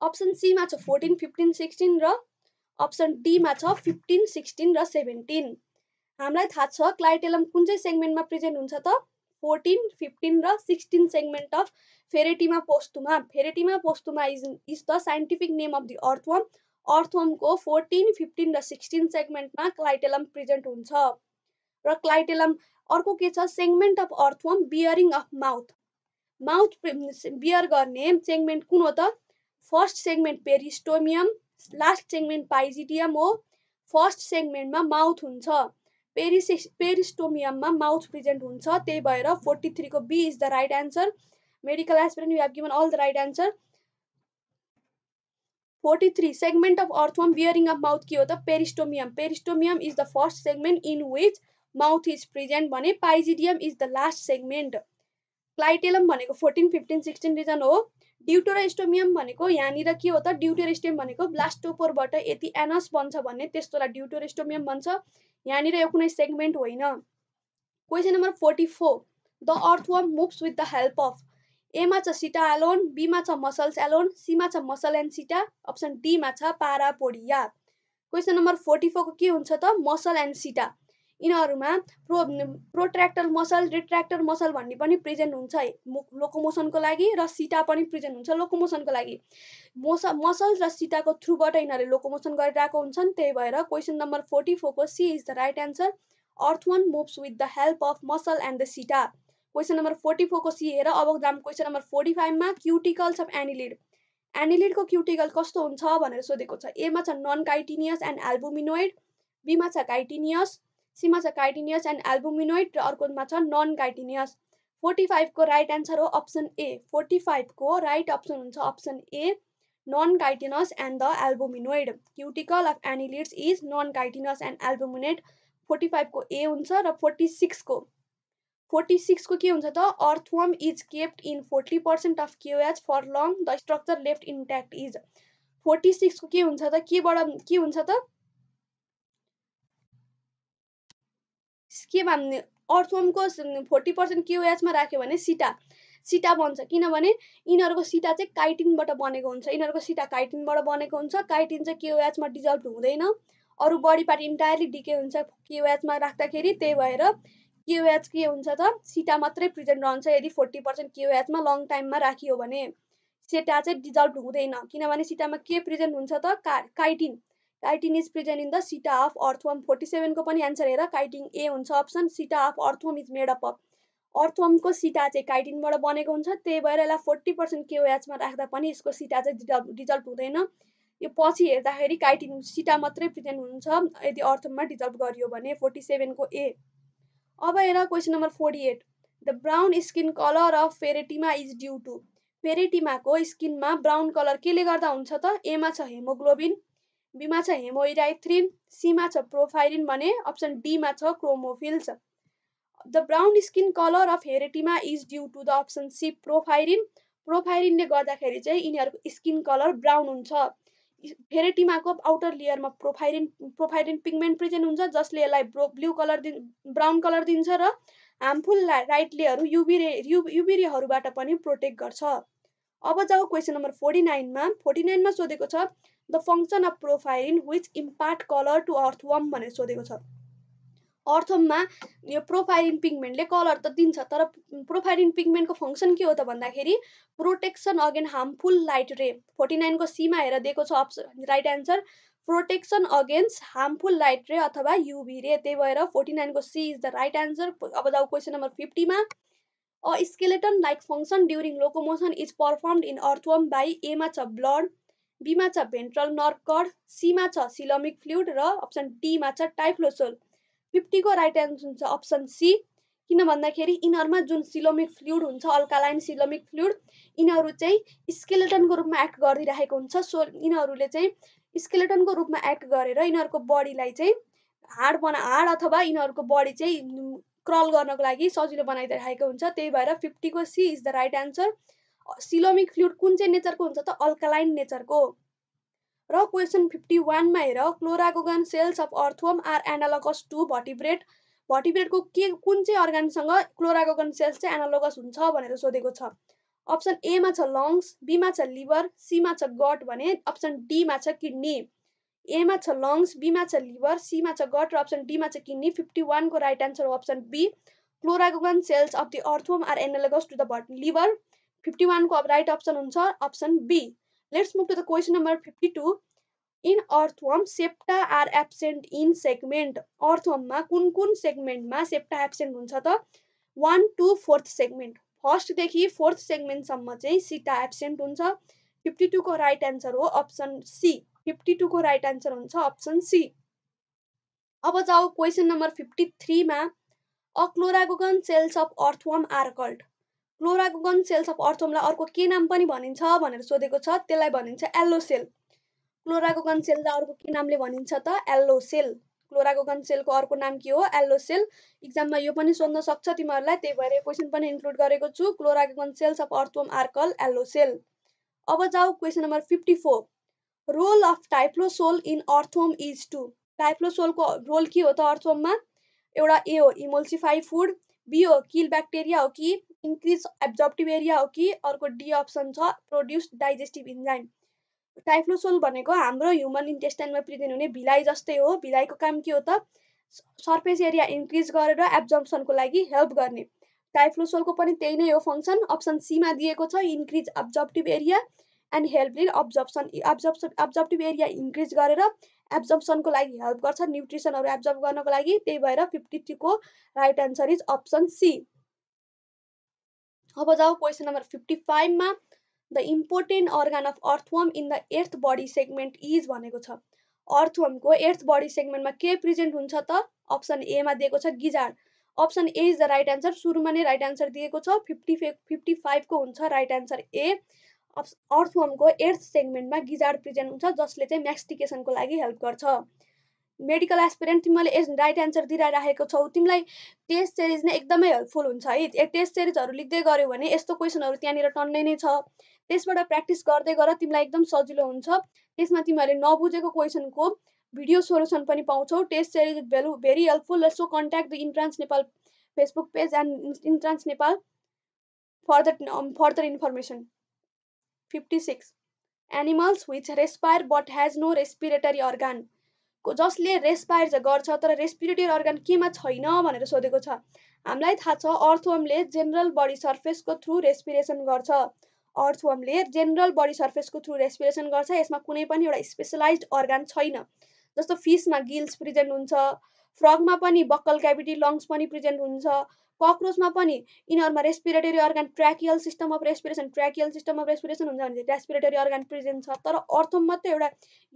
A: अप्सन सीमा छ फोर्टिन फिफ्टिन सिक्सटिन र अप्सन डीमा छ फिफ्टिन सिक्सटिन र सेभेन्टिन हामीलाई थाहा छ क्लाइटेलम कुन चाहिँ सेगमेन्टमा प्रेजेन्ट हुन्छ त फोर्टिन फिफ्टिन र sixteen segment of Pheretima posthuma Pheretima posthuma is is the scientific name of the earthworm अर्थवमको फोर्टिन फिफ्टिन र सिक्सटिन सेगमेन्टमा क्लाइटेलम प्रेजेन्ट हुन्छ र क्लाइटेलम अर्को के छ segment of earthworm bearing of mouth mouth bear गर्ने सेगमेन्ट कुन हो त first segment peristomium last segment pygidium हो फर्स्ट सेगमेन्टमा माउथ हुन्छ पेरिसे पेरिस्टोमियममा माउथ प्रेजेन्ट हुन्छ त्यही भएर फोर्टी थ्रीको B is the right answer medical aspirant you have given all the right answer forty three segment of earthworm bearing of mouth के हो त peristomium peristomium is the first segment in which mouth is present भने pygidium is the last segment clitellum भनेको फोर्टिन फिफ्टिन सिक्सटिन रिजन हो ड्युटोराइस्टोमियम भनेको यहाँनिर के हो त ड्युटोरिस्टोम भनेको ब्लास्टोपोरबाट यति एनस बन्छ भन्ने त्यस्तोलाई ड्युटोरेस्टोमियम भन्छ यहाँनिर यो कुनै सेगमेन्ट होइन question number forty four the earthworm moves with the help of एमा छ सिटा एलोन बीमा छ मसल्स एलोन सीमा छ मसल एन्ड सिटा अप्सन डीमा छ पारापोडिया क्वेसन नम्बर फोर्टी फोरको के हुन्छ त मसल एन्ड सिटा यिनीहरूमा pro protractor muscle retractor muscle भन्ने पनि प्रेजेन्ट हुन्छ लोकोमोसनको लागि र सिटा पनि प्रेजेन्ट हुन्छ लोकोमोसनको लागि मोस मसल र सिटाको थ्रुबाट यिनीहरूले लोकोमोसन गरिरहेको हुन्छन् त्यही भएर क्वेसन नम्बर फोर्टी फोरको C is the right answer earthworm moves with the help of muscle and the seta question number forty फोरको सी हेर अब जाम क्वेसन नम्बर फोर्टी फाइभमा क्युटिकल्स अफ एनिलिड एनिलिडको क्युटिकल कस्तो हुन्छ भनेर सोधेको छ एमा छ नन काइटिनियस एन्ड एल्बुमिनोइड बीमा छ काइटिनियस सीमा छ काइटिनियस एन्ड एल्बुमिनोइड र अर्कोमा छ नन काइटिनियस फोर्टी फाइभको राइट एन्सर हो अप्सन ए फोर्टी फाइभको राइट अप्सन हुन्छ option A non chitinous and the albuminoid cuticle of annelids is non chitinous and albuminoid forty फाइभको ए हुन्छ र फोर्टी सिक्सको फोर्टी सिक्सको के हुन्छ त earthworm is kept in forty percent of KOH for long the structure left intact is forty सिक्सको के हुन्छ त केबाट के हुन्छ त के भन्ने अर्थोमको फोर्टी पर्सेन्ट क्युएचमा राख्यो भने सिटा सिटा बन्छ किनभने यिनीहरूको सिटा चाहिँ काइटिनबाट बनेको हुन्छ यिनीहरूको सिटा काइटिनबाट बनेको हुन्छ काइटिन चाहिँ क्युएचमा डिजल्भ हुँदैन अरू बडी पार्ट इन्टायरली डिके हुन्छ क्युएचमा राख्दाखेरि त्यही भएर क्युएच के हुन्छ त सिटा मात्रै प्रेजेन्ट रहन्छ यदि फोर्टी पर्सेन्ट क्युएचमा लङ टाइममा राखियो भने सिटा चाहिँ डिजल्भ हुँदैन किनभने सिटामा के प्रिजेन्ट हुन्छ त chitin chitin is present in the seta of earthworm forty सेभेनको पनि एन्सर हेर काइटिन ए हुन्छ option seta of earthworm is made up of अर्थवमको सिटा चाहिँ काइटिनबाट बनेको हुन्छ त्यही भएर यसलाई फोर्टी पर्सेन्ट केओएचमा राख्दा पनि यसको सिटा चाहिँ डिजल्भ हुँदैन यो पछि हेर्दाखेरि काइटिन सिटा मात्रै प्रेजेन्ट हुन्छ यदि अर्थममा डिजल्भ गरियो भने फोर्टी सेभेनको ए अब हेर question number forty eight the brown skin colour of Pheretima is due to फेरेटिमाको स्किनमा ब्राउन कलर केले गर्दा हुन्छ त एमा छ हेमोग्लोबिन बीमा छ हेमोइराइथ्रिन सीमा छ प्रोफाइरिन भने अप्सन डीमा छ क्रोमोफिल छ the brown skin colour of Pheretima is due to the option C porphyrin प्रोफाइरिनले गर्दाखेरि चाहिँ यिनीहरूको स्किन कलर ब्राउन हुन्छ फेरेटिमाको आउटर लेयरमा प्रोफाइरिन प्रोफाइरिन पिगमेन्ट प्रेजेन्ट हुन्छ जसले यसलाई bro blue colour the brown colour दिन्छ र हार्मफुल राइट लेयरहरू युबी रे यु युबी पनि प्रोटेक्ट गर्छ अब जाऊ क्वेसन नम्बर फोर्टी नाइनमा फोर्टी नाइनमा सोधेको छ the function of porphyrin which impart colour to earthworm भनेर सोधेको छ अर्थममा यो प्रोफाइलिन पिगमेन्टले कलर त दिन्छ तर प्रोफाइलिन पिगमेन्टको फङ्सन के हो त भन्दाखेरि protection again harmful light ray forty नाइनको सीमा हेरेर दिएको छ option right answer protection against harmful light ray अथवा युभी रे त्यही भएर फोर्टी नाइनको C is the right answer अब जाऊ क्वेसन नम्बर फिफ्टीमा a skeleton like function during locomotion is perform in earthworm by एमा छ ब्लड बीमा छ भेन्ट्रल नर्कड सीमा छ सिलोमिक फ्लुइड र अप्सन डीमा छ टाइफ्लोसोल फिफ्टीको राइट एन्सर हुन्छ अप्सन सी किन भन्दाखेरि यिनीहरूमा जुन सिलोमिक फ्लुइड हुन्छ अल्कालाइन सिलोमिक फ्लुइड यिनीहरू चाहिँ स्केलेटनको रूपमा एक्ट गरिरहेको हुन्छ सो यिनीहरूले चाहिँ स्केलेटनको रूपमा एक्ट गरेर यिनीहरूको बडीलाई चाहिँ हाड बना हाड अथवा यिनीहरूको बडी चाहिँ क्रल गर्नको लागि सजिलो बनाइदिइरहेको हुन्छ त्यही भएर फिफ्टीको C is the right answer coelomic fluid कुन चाहिँ नेचरको हुन्छ त अल्कालाइन नेचरको र क्वेसन फिफ्टी वानमा हेर chloragogen cells of earthworm are analogous to vertebrate भटिब्रेटको के कुन चाहिँ अर्गानसँग क्लोरागोगन सेल्स चाहिँ एनालोगस हुन्छ भनेर सोधेको छ अप्सन एमा छ लङ्स बीमा छ लिभर सीमा छ गट भने अप्सन डीमा छ किडनी एमा छ लङ्स बीमा छ लिभर सीमा छ गट र अप्सन डीमा छ किडनी फिफ्टी वानको राइट आन्सर हो option B chloragogen cells of the earthworm are analogous to the vert liver fifty वानको अब राइट अप्सन हुन्छ option B let's move to the question number fifty two in earthworm septa are absent in segment अर्थवर्ममा कुन कुन सेगमेन्टमा सेप्टा एब्सेन्ट हुन्छ त वान टू फोर्थ सेगमेन्ट फर्स्टदेखि फोर्थ सेगमेन्टसम्म चाहिँ सिटा एब्सेन्ट हुन्छ फिफ्टी टूको राइट एन्सर हो अप्सन सी फिफ्टी टूको राइट एन्सर हुन्छ अप्सन सी अब जाऊ क्वेसन नम्बर फिफ्टी थ्रीमा chloragogen cells of earthworm are called chloragogen cells of अर्थोमलाई अर्को के नाम पनि भनिन्छ भनेर सोधेको छ त्यसलाई भनिन्छ एल्लो सेल क्लोरागोगन सेललाई अर्को के नामले भनिन्छ त एल्लो सेल क्लोरागोगन सेलको अर्को नाम के हो एल्लो सेल इक्जाममा यो पनि सोध्न सक्छ तिमीहरूलाई त्यही भएर क्वेसन पनि इन्क्लुड गरेको छु chloragogen cells of earthworm are called yellow cell अब जाऊ question number fifty four role of typhlosole in earthworm is to टाइफ्लोसोलको रोल के हो त अर्थोममा एउटा ए हो इमोल्सिफाई फुड बी हो किल ब्याक्टेरिया हो कि इन्क्रिज एब्जर्प्टिभ एरिया हो कि अर्को डी अप्सन छ प्रोड्युस डाइजेस्टिभ इन्जाइम टाइफ्लोसोल भनेको हाम्रो ह्युमन इन्टेस्टाइनमा प्रिजेन्ट हुने भिलाइ जस्तै हो भिलाइको काम के हो त सर्फेस एरिया इन्क्रिज गरेर एब्जम्सनको लागि हेल्प गर्ने टाइफ्लोसोलको पनि त्यही नै हो फङ्सन अप्सन सीमा दिएको छ increase absorptive area and help in absorption absorption absorptive area increase गरेर एब्जम्सनको लागि हेल्प गर्छ न्युट्रिसनहरू एब्जर्भ गर्नको लागि त्यही भएर फिफ्टी टूको right answer is option C अब जाऊ क्वेसन नम्बर फिफ्टी फाइभमा the important organ of earthworm in the eighth body segment is भनेको छ अर्थवर्मको एर्थ बडी सेगमेन्टमा के प्रेजेन्ट हुन्छ त अप्सन एमा दिएको छ गिजार option A is the right answer सुरुमा नै राइट एन्सर दिएको छ फिफ्टी फे फिफ्टी फाइभको हुन्छ राइट एन्सर ए अर्थवर्मको एर्थ सेगमेन्टमा गिजार प्रेजेन्ट हुन्छ जसले चाहिँ म्याक्सटिकेसनको लागि हेल्प गर्छ मेडिकल एसपिरेन्ट तिमीले एज राइट एन्सर दिइराखेको छौ तिमीलाई टेस्ट सिरिज नै एकदमै हेल्पफुल हुन्छ है टेस्ट सिरिजहरू लेख्दै गऱ्यो भने यस्तो क्वेसनहरू त्यहाँनिर टन्नै नै छ त्यसबाट प्र्याक्टिस गर्दै गर तिमीलाई एकदम सजिलो हुन्छ त्यसमा तिमीहरूले नबुझेको क्वेसनको भिडियो सोल्युसन पनि पाउँछौ test series value very helpful र so contact the Entrance Nepal Facebook page and Entrance Nepal further further information fifty six animals which respire but has no respiratory organ जसले रेस्पायर चाहिँ गर्छ तर रेस्पिरेटरी अर्गन केमा छैन भनेर सोधेको छ हामीलाई थाहा छ अर्थवमले जेनरल बडी सर्फेसको थ्रु रेस्पिरेसन गर्छ अर्थवमले जेनरल बडी सर्फेसको थ्रु रेस्पिरेसन गर्छ यसमा कुनै पनि एउटा स्पेसलाइज अर्गन छैन जस्तो फिसमा गिल्स प्रेजेन्ट हुन्छ फ्रगमा पनि बक्कल क्याभिटी लङ्स पनि प्रेजेन्ट हुन्छ कक्रोचमा पनि यिनीहरूमा respiratory organ tracheal system of respiration tracheal system of respiration हुन्छ भने चाहिँ रेस्पिरेटरी अर्गान प्रेजेन्ट छ तर अर्थम मात्रै एउटा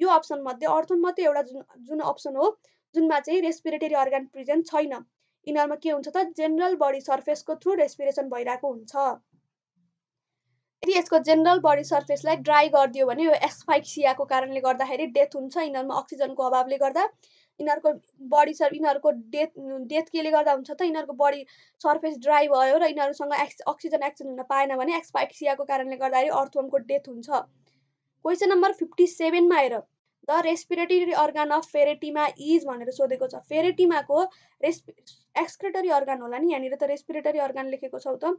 A: यो अप्सनमध्ये अर्थम मात्रै एउटा जुन जुन अप्सन हो जुनमा चाहिँ रेस्पिरेटरी अर्गान प्रेजेन्ट छैन यिनीहरूमा के हुन्छ त जेनरल बडी सर्फेसको थ्रु रेस्पिरेसन भइरहेको हुन्छ यदि यसको जेनरल बडी सर्फेसलाई ड्राई गरिदियो भने यो एक्सफाइक्सियाको कारणले गर्दाखेरि डेथ हुन्छ यिनीहरूमा अक्सिजनको अभावले गर्दा यिनीहरूको बडी सर यिनीहरूको डेथ डेथ केले गर्दा हुन्छ त यिनीहरूको बडी सर्फेस ड्राई भयो र यिनीहरूसँग एक्स अक्सिजन एक्सन हुन पाएन भने एक्सपाक्सियाको कारणले गर्दाखेरि अर्थवर्मको डेथ हुन्छ क्वेसन नम्बर फिफ्टी सेभेनमा आएर the respiratory organ of Pheretima is भनेर सोधेको छ फेरेटिमाको रेस्पि एक्सक्रेटरी अर्गान होला नि यहाँनिर त रेस्पिरेटरी अर्गान लेखेको छौँ त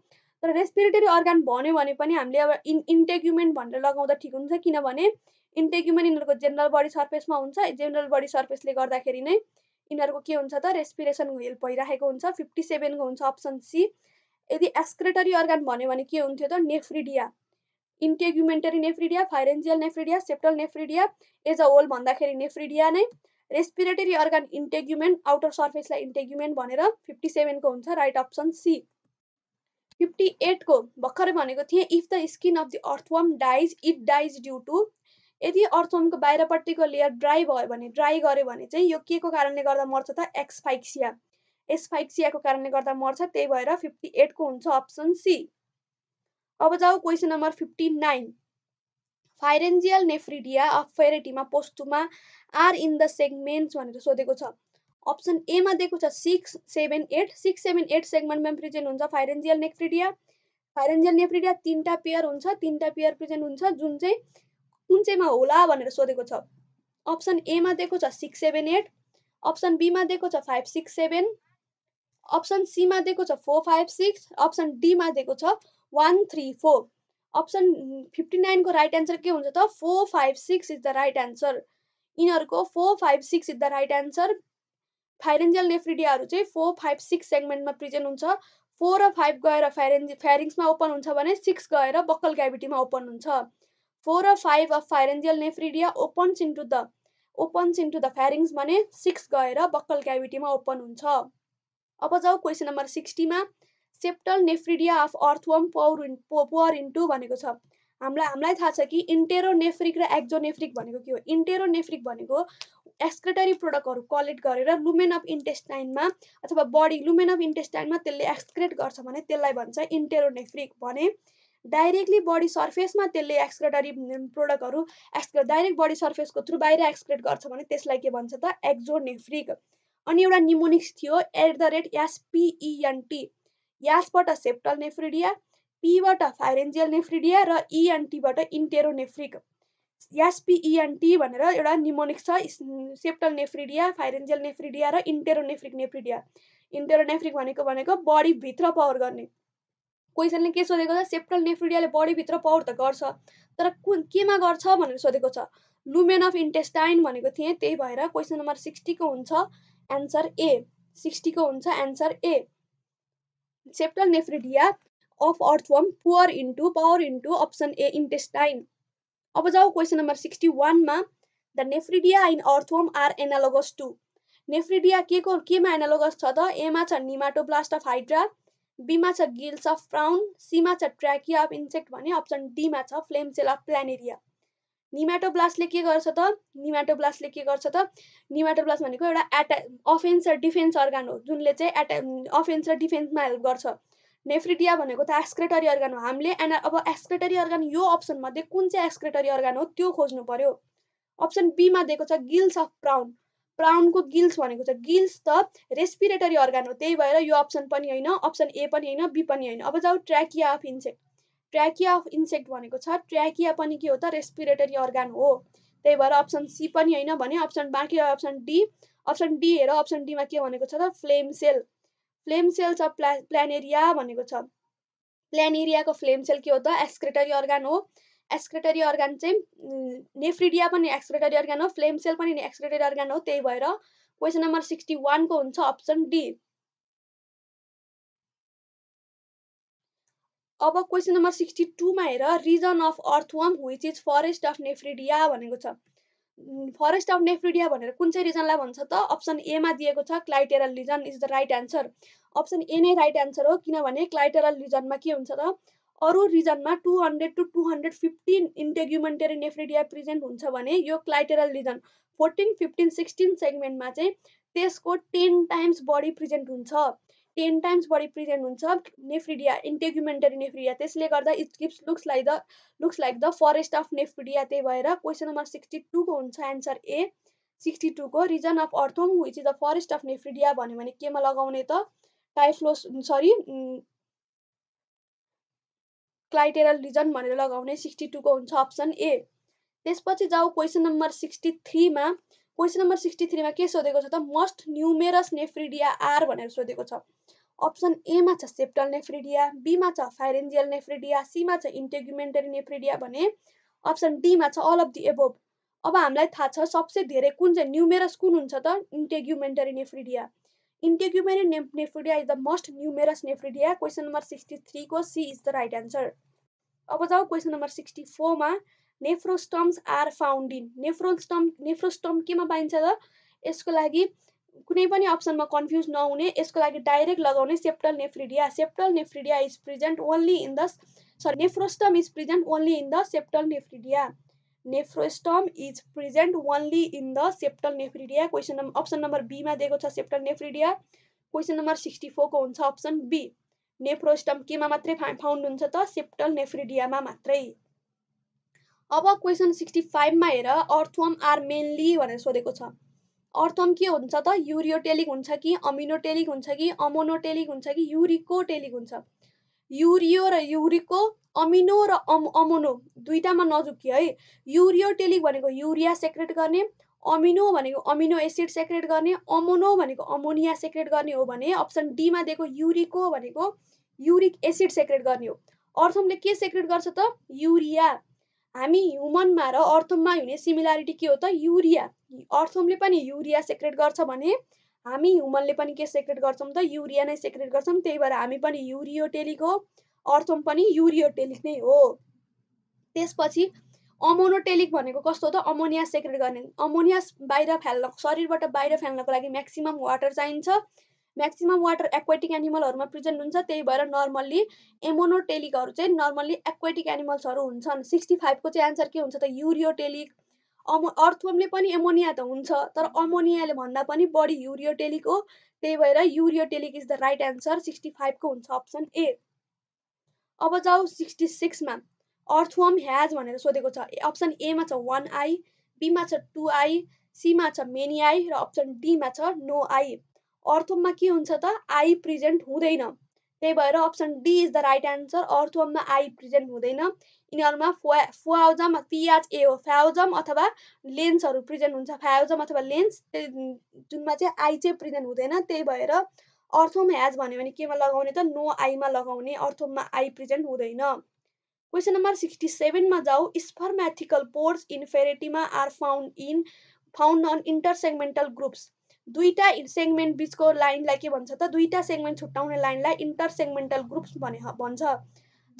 A: तर रेस्पिरेटरी अर्गान भन्यो भने पनि हामीले अब इन इन्टेग्युमेन्ट भनेर लगाउँदा ठिक हुन्छ किनभने इन्टेक ह्युमन यिनीहरूको जेनरल बडी सर्फेसमा हुन्छ जेनरल बडी सर्फेसले गर्दाखेरि नै यिनीहरूको के हुन्छ त रेस्पिरेसन हेल्प भइरहेको हुन्छ फिफ्टी सेभेनको हुन्छ अप्सन सी यदि एस्क्रेटरी अर्गान भन्यो भने के हुन्थ्यो त nephridia integumentary nephridia pharyngeal nephridia septal nephridia as a whole भन्दाखेरि नेफ्रिडिया नै रेस्पिरेटरी अर्गान इन्टेग्युमेन्ट आउटर सर्फेसलाई इन्टेग्युमेन्ट भनेर फिफ्टी सेभेनको हुन्छ राइट अप्सन सी फिफ्टी एटको भर्खरै भनेको थिएँ if the skin of the earthworm dies it dies due to यदि अर्थवर्मको बाहिरपट्टिको लेयर ड्राई भयो भने ड्राई गऱ्यो भने चाहिँ यो के को कारणले गर्दा मर्छ त एक्सफाइक्सिया एक्सफाइक्सियाको कारणले गर्दा मर्छ त्यही भएर फिफ्टी एटको हुन्छ अप्सन सी अब जाऊ question number fifty nine pharyngeal nephridia of Pheretima posthuma are in the segments भनेर सोधेको छ अप्सन एमा दिएको छ six seven eight six seven eight सेगमेन्टमा प्रेजेन्ट हुन्छ फाइरेन्जियल नेफ्रिडिया फाइरेन्जियल नेफ्रिडिया तिनवटा पेयर हुन्छ तिनवटा पेयर प्रेजेन्ट हुन्छ जुन चाहिँ कुन चाहिँमा होला भनेर सोधेको छ अप्सन एमा दिएको छ सिक्स सेभेन एट अप्सन बीमा दिएको छ फाइभ सिक्स सेभेन अप्सन सीमा दिएको छ फोर फाइभ सिक्स अप्सन डीमा दिएको छ one three four option fifty नाइनको राइट एन्सर के हुन्छ त four five six is the right answer यिनीहरूको four five six is the right answer pharyngeal नेफ्रिडियाहरू चाहिँ फोर फाइभ सिक्स सेगमेन्टमा प्रेजेन्ट हुन्छ फोर र फाइभ गएर फाइरेन्ज फ्यारिङ्समा ओपन हुन्छ भने सिक्स गएर बक्कल क्याभिटीमा ओपन हुन्छ फोर र five of pharyngeal nephridia opens into the opens into the pharynx भने सिक्स गएर बक्कल क्याभिटीमा ओपन हुन्छ अब जाऊ क्वेसन नम्बर सिक्सटीमा septal nephridia of earthworm pore in po pore into भनेको छ हामीलाई हामीलाई थाहा छ कि इन्टेरो नेफ्रिक र एक्जोनेफ्रिक भनेको के हो इन्टेरो नेफ्रिक भनेको एक्सक्रेटरी प्रोडक्टहरू कलेक्ट गरेर लुमेन अफ इन्टेस्टाइनमा अथवा बडी लुमेन अफ इन्टेस्टाइनमा त्यसले एक्सक्रेट गर्छ भने त्यसलाई भन्छ इन्टेरोनेफ्रिक भने डाइरेक्टली बडी सर्फेसमा त्यसले एक्सक्रेटरी प्रोडक्टहरू एक्स डाइरेक्ट बडी सर्फेसको थ्रु बाहिर एक्सक्रेट गर्छ भने त्यसलाई के भन्छ त एक्जोनेफ्रिक अनि एउटा निमोनिक्स थियो एट द रेट पिइएनटी यासबाट सेप्टल नेफ्रिडिया पीबाट फाइरेन्जियल नेफ्रिडिया र इएनटीबाट इन्टेरोनेफ्रिक यासपिइएनटी भनेर एउटा निमोनिक्स छ सेप्टल नेफ्रिडिया फाइरेन्जियल नेफ्रिडिया र इन्टेरोनेफ्रिक नेफ्रिडिया इन्टेरोनेफ्रिक भनेको भनेको बडीभित्र पावर गर्ने कोइसनले के सोधेको छ सेप्टल नेफ्रिडियाले बडीभित्र पावर त गर्छ तर कुन केमा गर्छ भनेर सोधेको छ लुमेन अफ इन्टेस्टाइन भनेको थिएँ त्यही भएर क्वेसन नम्बर सिक्सटीको हुन्छ एन्सर ए सिक्सटीको हुन्छ answer A septal nephridia of earthworm pour into power into option A intestine अब जाऊ क्वेसन नम्बर सिक्सटी वानमा the nephridia in earthworm are analogous to nephridia के को केमा एनालोगस छ त एमा छ ब्लास्ट अफ हाइड्रा बीमा छ गिल्स अफ प्राउन सीमा छ ट्र्याकिया अफ इन्सेक्ट भने अप्सन डीमा छ फ्लेम सेल अफ प्लानेरिया निमाटोब्लास्टले के गर्छ त निमाटोब्लास्टले के गर्छ त निमाटोब्लास्ट भनेको एउटा एटा अफेन्स र डिफेन्स अर्गान हो जुनले चाहिँ एटा अफेन्स र डिफेन्समा हेल्प गर्छ नेफ्रिडिया भनेको त एस्क्रेटरी अर्गान हो हामीले एना अब एक्सक्रेटरी अर्गान यो अप्सनमध्ये कुन चाहिँ एक्सक्रेटरी अर्गान हो त्यो खोज्नु पऱ्यो अप्सन बीमा दिएको छ गिल्स अफ प्राउन प्राउनको गिल्स भनेको छ गिल्स त रेस्पिरेटरी अर्गान हो त्यही भएर यो अप्सन पनि होइन अप्सन ए पनि होइन बी पनि होइन अब जाऊ trachea of insect trachea of insect भनेको छ ट्र्याकिया पनि के हो त रेस्पिरेटरी अर्गान हो त्यही भएर अप्सन सी पनि होइन भने अप्सन बाँकी अप्सन डी अप्सन डी हेर अप्सन डीमा के भनेको छ त फ्लेम सेल फ्लेम सेल छ प्ला प्लानेरिया भनेको छ प्लानेरियाको फ्लेम सेल के हो त एस्क्रेटरी अर्गान हो एक्सक्रेटरी अर्गान चाहिँ नेफ्रिडिया पनि एक्सक्रेटरी अर्गान हो फ्लेम सेल पनि एक्सक्रेटरी अर्गान हो त्यही भएर क्वेसन नम्बर सिक्सटी वानको हुन्छ अप्सन डी अब क्वेसन नम्बर सिक्सटी टूमा हेर region of earthworm which is forest of nephridia भनेको छ फरेस्ट अफ नेफ्रिडिया भनेर कुन चाहिँ रिजनलाई भन्छ त अप्सन एमा दिएको छ clitellar region is the right answer option A नै राइट एन्सर हो किनभने क्लाइटेरल रिजनमा के हुन्छ त अरू रिजनमा two hundred two two hundred fifteen integumentary nephridia present हुन्छ भने यो clitellar region fourteen fifteen sixteen सेगमेन्टमा चाहिँ त्यसको टेन टाइम्स बढी प्रेजेन्ट हुन्छ टेन टाइम्स बढी प्रेजेन्ट हुन्छ नेफ्रिडिया इन्टेग्युमेन्टरी नेफ्रिडिया त्यसले गर्दा it's gives looks like the looks like the forest of nephridia त्यही भएर क्वेसन नम्बर सिक्सटी टूको हुन्छ एन्सर ए सिक्सटी टूको region of earthworm which is the forest of nephridia भन्यो भने केमा लगाउने त टाइफ्लोस सरी क्लाइटेरियल रिजन भनेर लगाउने सिक्सटी टूको हुन्छ अप्सन ए त्यसपछि जाऊ क्वेसन नम्बर सिक्सटी थ्रीमा क्वेसन नम्बर सिक्सटी थ्रीमा के सोधेको छ त मस्ट न्युमेरस नेफ्रिडिया आर भनेर सोधेको छ अप्सन एमा छ सेप्टल नेफ्रिडिया बीमा छ फाइरेन्जियल नेफ्रिडिया सीमा छ इन्टेग्युमेन्टरी नेफ्रिडिया भने अप्सन डीमा छ अल अफ दि एभोभ अब हामीलाई थाहा छ सबसे धेरै कुन चाहिँ न्युमेरस कुन हुन्छ त integumentary nephridia integumentary nephridia is the most numerous nephridia question number sixty थ्रीको C is the right answer अब क्वेसन नम्बर सिक्सटी फोरमा nephrostomes are found in nephrostome nephrostome केमा पाइन्छ त यसको लागि कुनै पनि अप्सनमा कन्फ्युज नहुने यसको लागि डाइरेक्ट लगाउने septal nephridia septal nephridia is present only in the sorry nephrostome is present only in the septal nephridia nephrostome is present only in the septal nephridia question number option number बीमा दिएको छ septal nephridia question number sixty फोरको हुन्छ अप्सन बी नेफ्रोस्टम केमा मात्रै फा फाउन्ड हुन्छ त सेप्टल नेफ्रिडियामा मात्रै अब क्वेसन सिक्सटी फाइभमा हेर अर्थवम आर मेनली भनेर सोधेको छ अर्थवम के हुन्छ त युरियोटेलिक हुन्छ कि अमिनोटेलिक हुन्छ कि अमोनोटेलिक हुन्छ कि युरिकोटेलिक हुन्छ युरियो र युरिको अमिनो र अम अमोनो दुइटामा नझुकी है युरियोटेलिक भनेको युरिया सेक्रेट गर्ने अमिनो भनेको अमिनो एसिड सेक्रेट गर्ने अमोनो भनेको अमोनिया सेक्रेट गर्ने हो भने अप्सन डीमा दिएको युरिको भनेको युरिक एसिड सेक्रेट गर्ने हो अर्थमले के सेक्रेट गर्छ त युरिया हामी ह्युमनमा र अर्थममा हुने सिमिलारिटी के हो त युरिया अर्थमले पनि युरिया सेक्रेट गर्छ भने हामी ह्युमनले पनि के सेक्रेट गर्छौँ त युरिया नै सेक्रेट गर्छौँ त्यही भएर हामी पनि युरियोटेलिक हो अर्थम पनि युरियोटेलिक नै हो त्यसपछि अमोनोटेलिक भनेको कस्तो त अमोनिया सेक्रेट गर्ने अमोनिया बाहिर फाल्न शरीरबाट बाहिर फाल्नको लागि म्याक्सिमम् वाटर चाहिन्छ म्याक्सिमम् वाटर एक्वाटिक एनिमलहरूमा प्रेजेन्ट हुन्छ त्यही भएर नर्मल्ली एमोनोटेलिकहरू चाहिँ नर्मल्ली एक्वाटिक एनिमल्सहरू हुन्छन् सिक्सटी फाइभको चाहिँ एन्सर के हुन्छ त युरियोटेलिक अमो अर्थवर्मले पनि एमोनिया त हुन्छ तर अमोनियाले भन्दा पनि बढी युरियोटेलिक हो त्यही भएर ureotelic is the right answer sixty फाइभको हुन्छ अप्सन ए अब जाऊ सिक्सटी सिक्समा अर्थवम ह्याज भनेर सोधेको छ अप्सन एमा छ वान आई बीमा छ टु आई सीमा छ मेनी आई र अप्सन डीमा छ नो आई अर्थवर्ममा के हुन्छ त आई प्रेजेन्ट हुँदैन त्यही भएर option D is the right answer अर्थोममा आई प्रेजेन्ट हुँदैन यिनीहरूमा फुवा फुआउजम पियाज ए हो फ्याउजम अथवा लेन्सहरू प्रेजेन्ट हुन्छ फ्याउजम अथवा लेन्स जुनमा चाहिँ आई चाहिँ प्रेजेन्ट हुँदैन त्यही भएर अर्थोम ह्याज भन्यो भने केमा लगाउने त नो आईमा लगाउने अर्थोममा आई प्रेजेन्ट हुँदैन क्वेसन नम्बर सिक्सटी सेभेनमा जाऊ स्पर्म्याथिकल पोर्स इन्फेरिटीमा are found in found on intersegmental groups दुईवटा सेगमेन्ट बिचको लाइनलाई के भन्छ त दुईवटा सेगमेन्ट छुट्याउने लाइनलाई इन्टर सेगमेन्टल ग्रुप्स भने भन्छ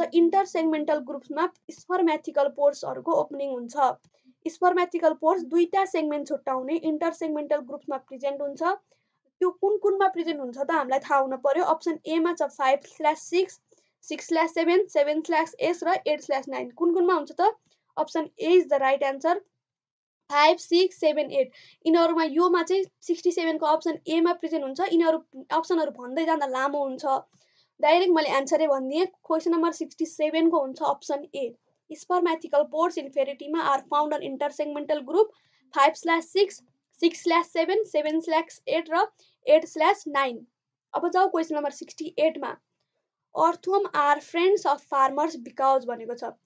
A: त इन्टर सेगमेन्टल ग्रुप्समा स्पर्म्याथिकल पोर्सहरूको ओपनिङ हुन्छ स्पर्म्याथिकल पोर्स दुईवटा सेगमेन्ट छुट्याउने इन्टर सेगमेन्टल ग्रुप्समा प्रेजेन्ट हुन्छ त्यो कुन कुनमा प्रेजेन्ट हुन्छ त हामीलाई थाहा हुनु पऱ्यो अप्सन एमा छ five slash six six slash seven seven slash एस र एट स्ल्यास नाइन कुन कुनमा हुन्छ त option A is the right answer five six seven eight यिनीहरूमा योमा चाहिँ सिक्सटी सेभेनको अप्सन एमा प्रेजेन्ट हुन्छ यिनीहरू अप्सनहरू भन्दै जाँदा लामो हुन्छ डाइरेक्ट मैले एन्सरै भनिदिएँ क्वेसन नम्बर सिक्सटी सेभेनको हुन्छ अप्सन ए स्पर्मेथिकल पोर्स इन्फेरिटीमा are found on intersegmental groups five slash six six slash seven seven slash eight र एट स्ल्यास नाइन अब जाऊ क्वेसन नम्बर सिक्सटी एटमा earthworm are friends of farmers because भनेको छ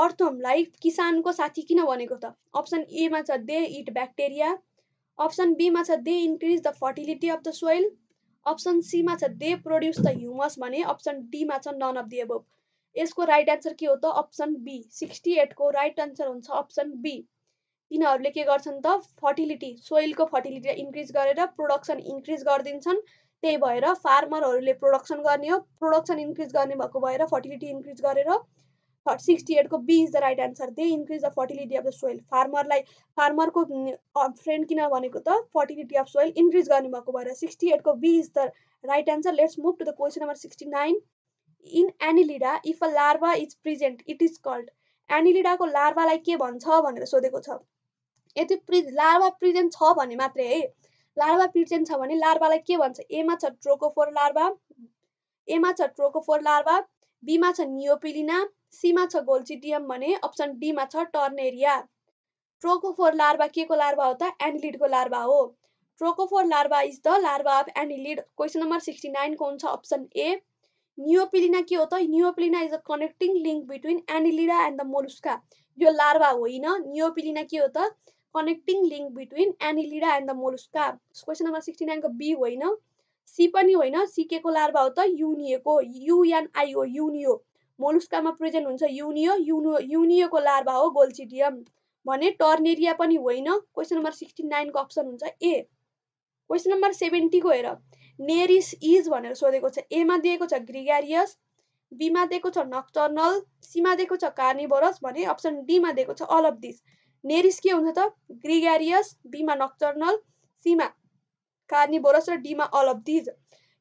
A: अर्थमलाई किसानको साथी किन भनेको त अप्सन एमा छ दे इट ब्याक्टेरिया अप्सन बीमा छ they increase the fertility of the soil option सीमा छ दे प्रोड्युस द ह्युमस भने अप्सन डीमा छ नन अफ दि एबोभ यसको राइट आन्सर के हो त अप्सन बी सिक्सटी एटको राइट आन्सर हुन्छ अप्सन बी तिनीहरूले के गर्छन् त फर्टिलिटी सोइलको फर्टिलिटी इन्क्रिज गरेर प्रोडक्सन इन्क्रिज गरिदिन्छन् त्यही भएर फार्मरहरूले प्रोडक्सन गर्ने हो प्रोडक्सन इन्क्रिज गर्ने भएको भएर फर्टिलिटी इन्क्रिज गरेर सिक्सटी एटको B is the right answer they increase the fertility of the soil फार्मरलाई फार्मरको फ्रेन्ड किन भनेको त फर्टिलिटी अफ सोइल इन्क्रिज गर्ने भएको भएर सिक्सटी एटको B is the right answer let's move to the question number sixty nine in Annelida if a larva is present it is called एनिलिडाको लार्वालाई के भन्छ भनेर सोधेको छ यदि प्रि लार्वा प्रेजेन्ट छ भने मात्रै है लार्वा प्रेजेन्ट छ भने लार्वालाई के भन्छ एमा छ ट्रोकोफोर लार्वा एमा छ ट्रोकोफोर लार्वा बीमा छ नियोपिलिना सीमा छ गोल्चिडियम भने अप्सन डीमा छ टर्नेरिया ट्रोकोफोर लार्वा के को लार्वा हो त एनिलिडको लार्वा हो trochophore larva is the larva of annelid question number sixty नाइनको हुन्छ अप्सन ए न्युओपिलिना के हो त Neopilina is a connecting link between Annelida and the Mollusca यो लार्वा होइन न्युओपिलिना के हो त connecting link between Annelida and the Mollusca question number sixty नाइनको बी होइन सी पनि होइन सिकेको लार्वा हो त युनिएको युएनआइओ युनियो मोलुस्कामा प्रेजेन्ट हुन्छ युनियो युनो युनियोको लार्भा हो गोल्चिडियम भने टर्नेरिया पनि होइन क्वेसन नम्बर सिक्सटी नाइनको अप्सन हुन्छ ए क्वेसन नम्बर सेभेन्टीको हेर नेरिस इज भनेर सोधेको छ एमा दिएको छ ग्रिगारियस बीमा दिएको छ नक्टर्नल सीमा दिएको छ कार्निभरस भने अप्सन डीमा दिएको छ अल अफ दिस नेरिस के हुन्छ त ग्रिगारियस बीमा नक्टर्नल सीमा कार्निभोरस र डीमा अल अफ दिज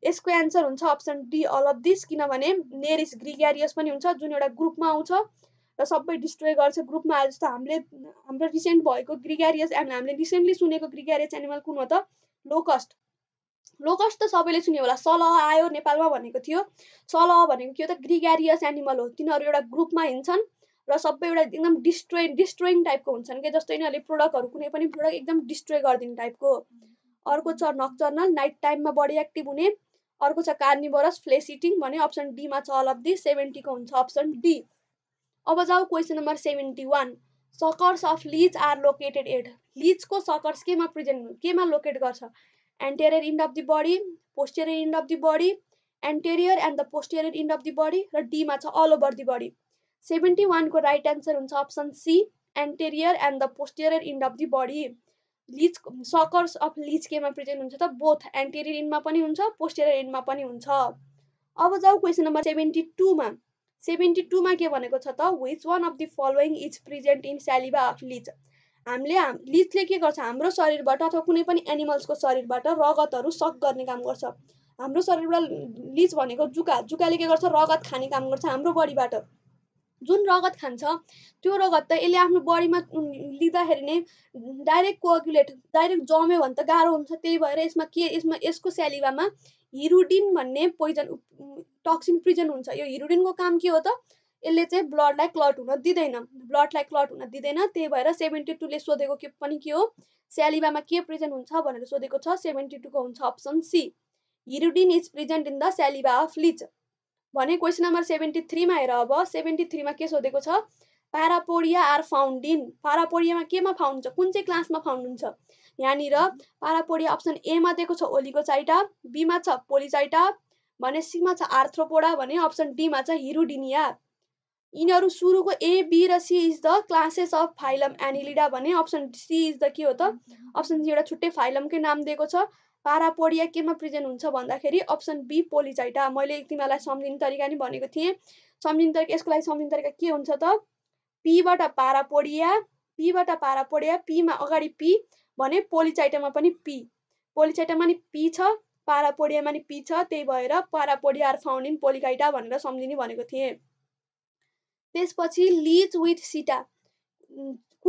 A: यसको एन्सर हुन्छ option D all of this किनभने नेरिस ग्रिग्यारियस पनि हुन्छ जुन एउटा ग्रुपमा आउँछ र सबै डिस्ट्रोय गर्छ ग्रुपमा आए जस्तो हामीले हाम्रो रिसेन्ट भएको ग्रिग्यारियस एन्ड हामीले रिसेन्टली सुनेको ग्रिग्यारियस एनिमल कुन हो त लोकस्ट लोकस्ट त सबैले सुन्यो होला सलह आयो नेपालमा भनेको थियो सलह भनेको के हो त ग्रिग्यारियस एनिमल हो तिनीहरू एउटा ग्रुपमा हिँड्छन् र सबै एउटा एकदम डिस्ट्रोय डिस्ट्रोइङ टाइपको हुन्छन् कि जस्तो यिनीहरूले प्रोडक्टहरू कुनै पनि प्रोडक्ट एकदम डिस्ट्रोय गरिदिने टाइपको अर्को छ नक्चर्नल नाइट टाइममा बढी एक्टिभ हुने अर्को छ कार्निभरस फ्लेसिटिङ भने अप्सन डीमा छ अल अफ दि सेभेन्टीको हुन्छ अप्सन डी अब जाऊ question number seventy one suckers of leech are located at लिजको सकर्स केमा प्रेजेन्ट केमा लोकेट गर्छ anterior end of the body posterior end of the body anterior and the posterior end of the body र डीमा छ all over the body seventy वानको राइट एन्सर हुन्छ option C anterior and the posterior end of the body leech suckers of leech केमा प्रेजेन्ट हुन्छ त बोथ एन्टेरियर इनमा पनि हुन्छ पोस्टेरियर इनमा पनि हुन्छ अब जाउँ क्वेसन नम्बर सेभेन्टी टूमा सेभेन्टी टूमा के भनेको छ त which one of the following is present in saliva of leech हामीले हाम लिचले के गर्छ हाम्रो शरीरबाट अथवा कुनै पनि एनिमल्सको शरीरबाट रगतहरू सक गर्ने काम गर्छ हाम्रो शरीरबाट लिच भनेको जुका जुकाले के गर्छ रगत खाने काम गर्छ हाम्रो बडीबाट जुन रगत खान्छ त्यो रगत त यसले आफ्नो बडीमा लिँदाखेरि नै डाइरेक्ट कोगुलेट डाइरेक्ट जम्यो भने त गाह्रो हुन्छ त्यही भएर यसमा के यसमा यसको स्यालिभामा हिरोडिन भन्ने पोइजन टक्सिन प्रिजन हुन्छ यो हिरोडिनको काम के हो त यसले चाहिँ ब्लडलाई क्लट हुन दिँदैन ब्लडलाई क्लट हुन दिँदैन त्यही भएर सेभेन्टी टूले सोधेको के पनि के हो स्यालिभामा के प्रेजेन्ट हुन्छ भनेर सोधेको छ सेभेन्टी टूको हुन्छ option C hirudin is present in the saliva of leech भने क्वेसन नम्बर सेभेन्टी थ्रीमा हेर अब सेभेन्टी थ्रीमा के सोधेको छ प्यारापोडिया आर फाउन्ड इन प्यारापोडियामा केमा फाउन्ड हुन्छ कुन चाहिँ क्लासमा फाउन्ड हुन्छ यहाँनिर प्यारापोडिया अप्सन एमा दिएको छ ओलिगोचाइटा बीमा छ पोलिचाइटा भने सीमा छ आर्थ्रोपोडा भने अप्सन डीमा छ हिरुडिनिया यिनीहरू सुरुको ए बी र C is the classes of phylum Annelida भने अप्सन सी इज द के हो त अप्सन सी एउटा छुट्टै फाइलमकै नाम दिएको छ पारापोडिया केमा प्रेजेन्ट हुन्छ भन्दाखेरि अप्सन बी पोलिचाइटा मैले तिमीहरूलाई सम्झिने तरिका नि भनेको थिएँ सम्झिने तरिका यसको लागि सम्झिने तरिका के हुन्छ त पीबाट पारापोडिया पीबाट पारापोडिया पीमा अगाडि पी भने पोलिचाइटामा पनि पी पोलिचाइटामा नि पी छ पारापोडियामा नि पी छ त्यही भएर parapodia are found in Polychaeta भनेर सम्झिने भनेको थिएँ त्यसपछि लिज विथ सिटा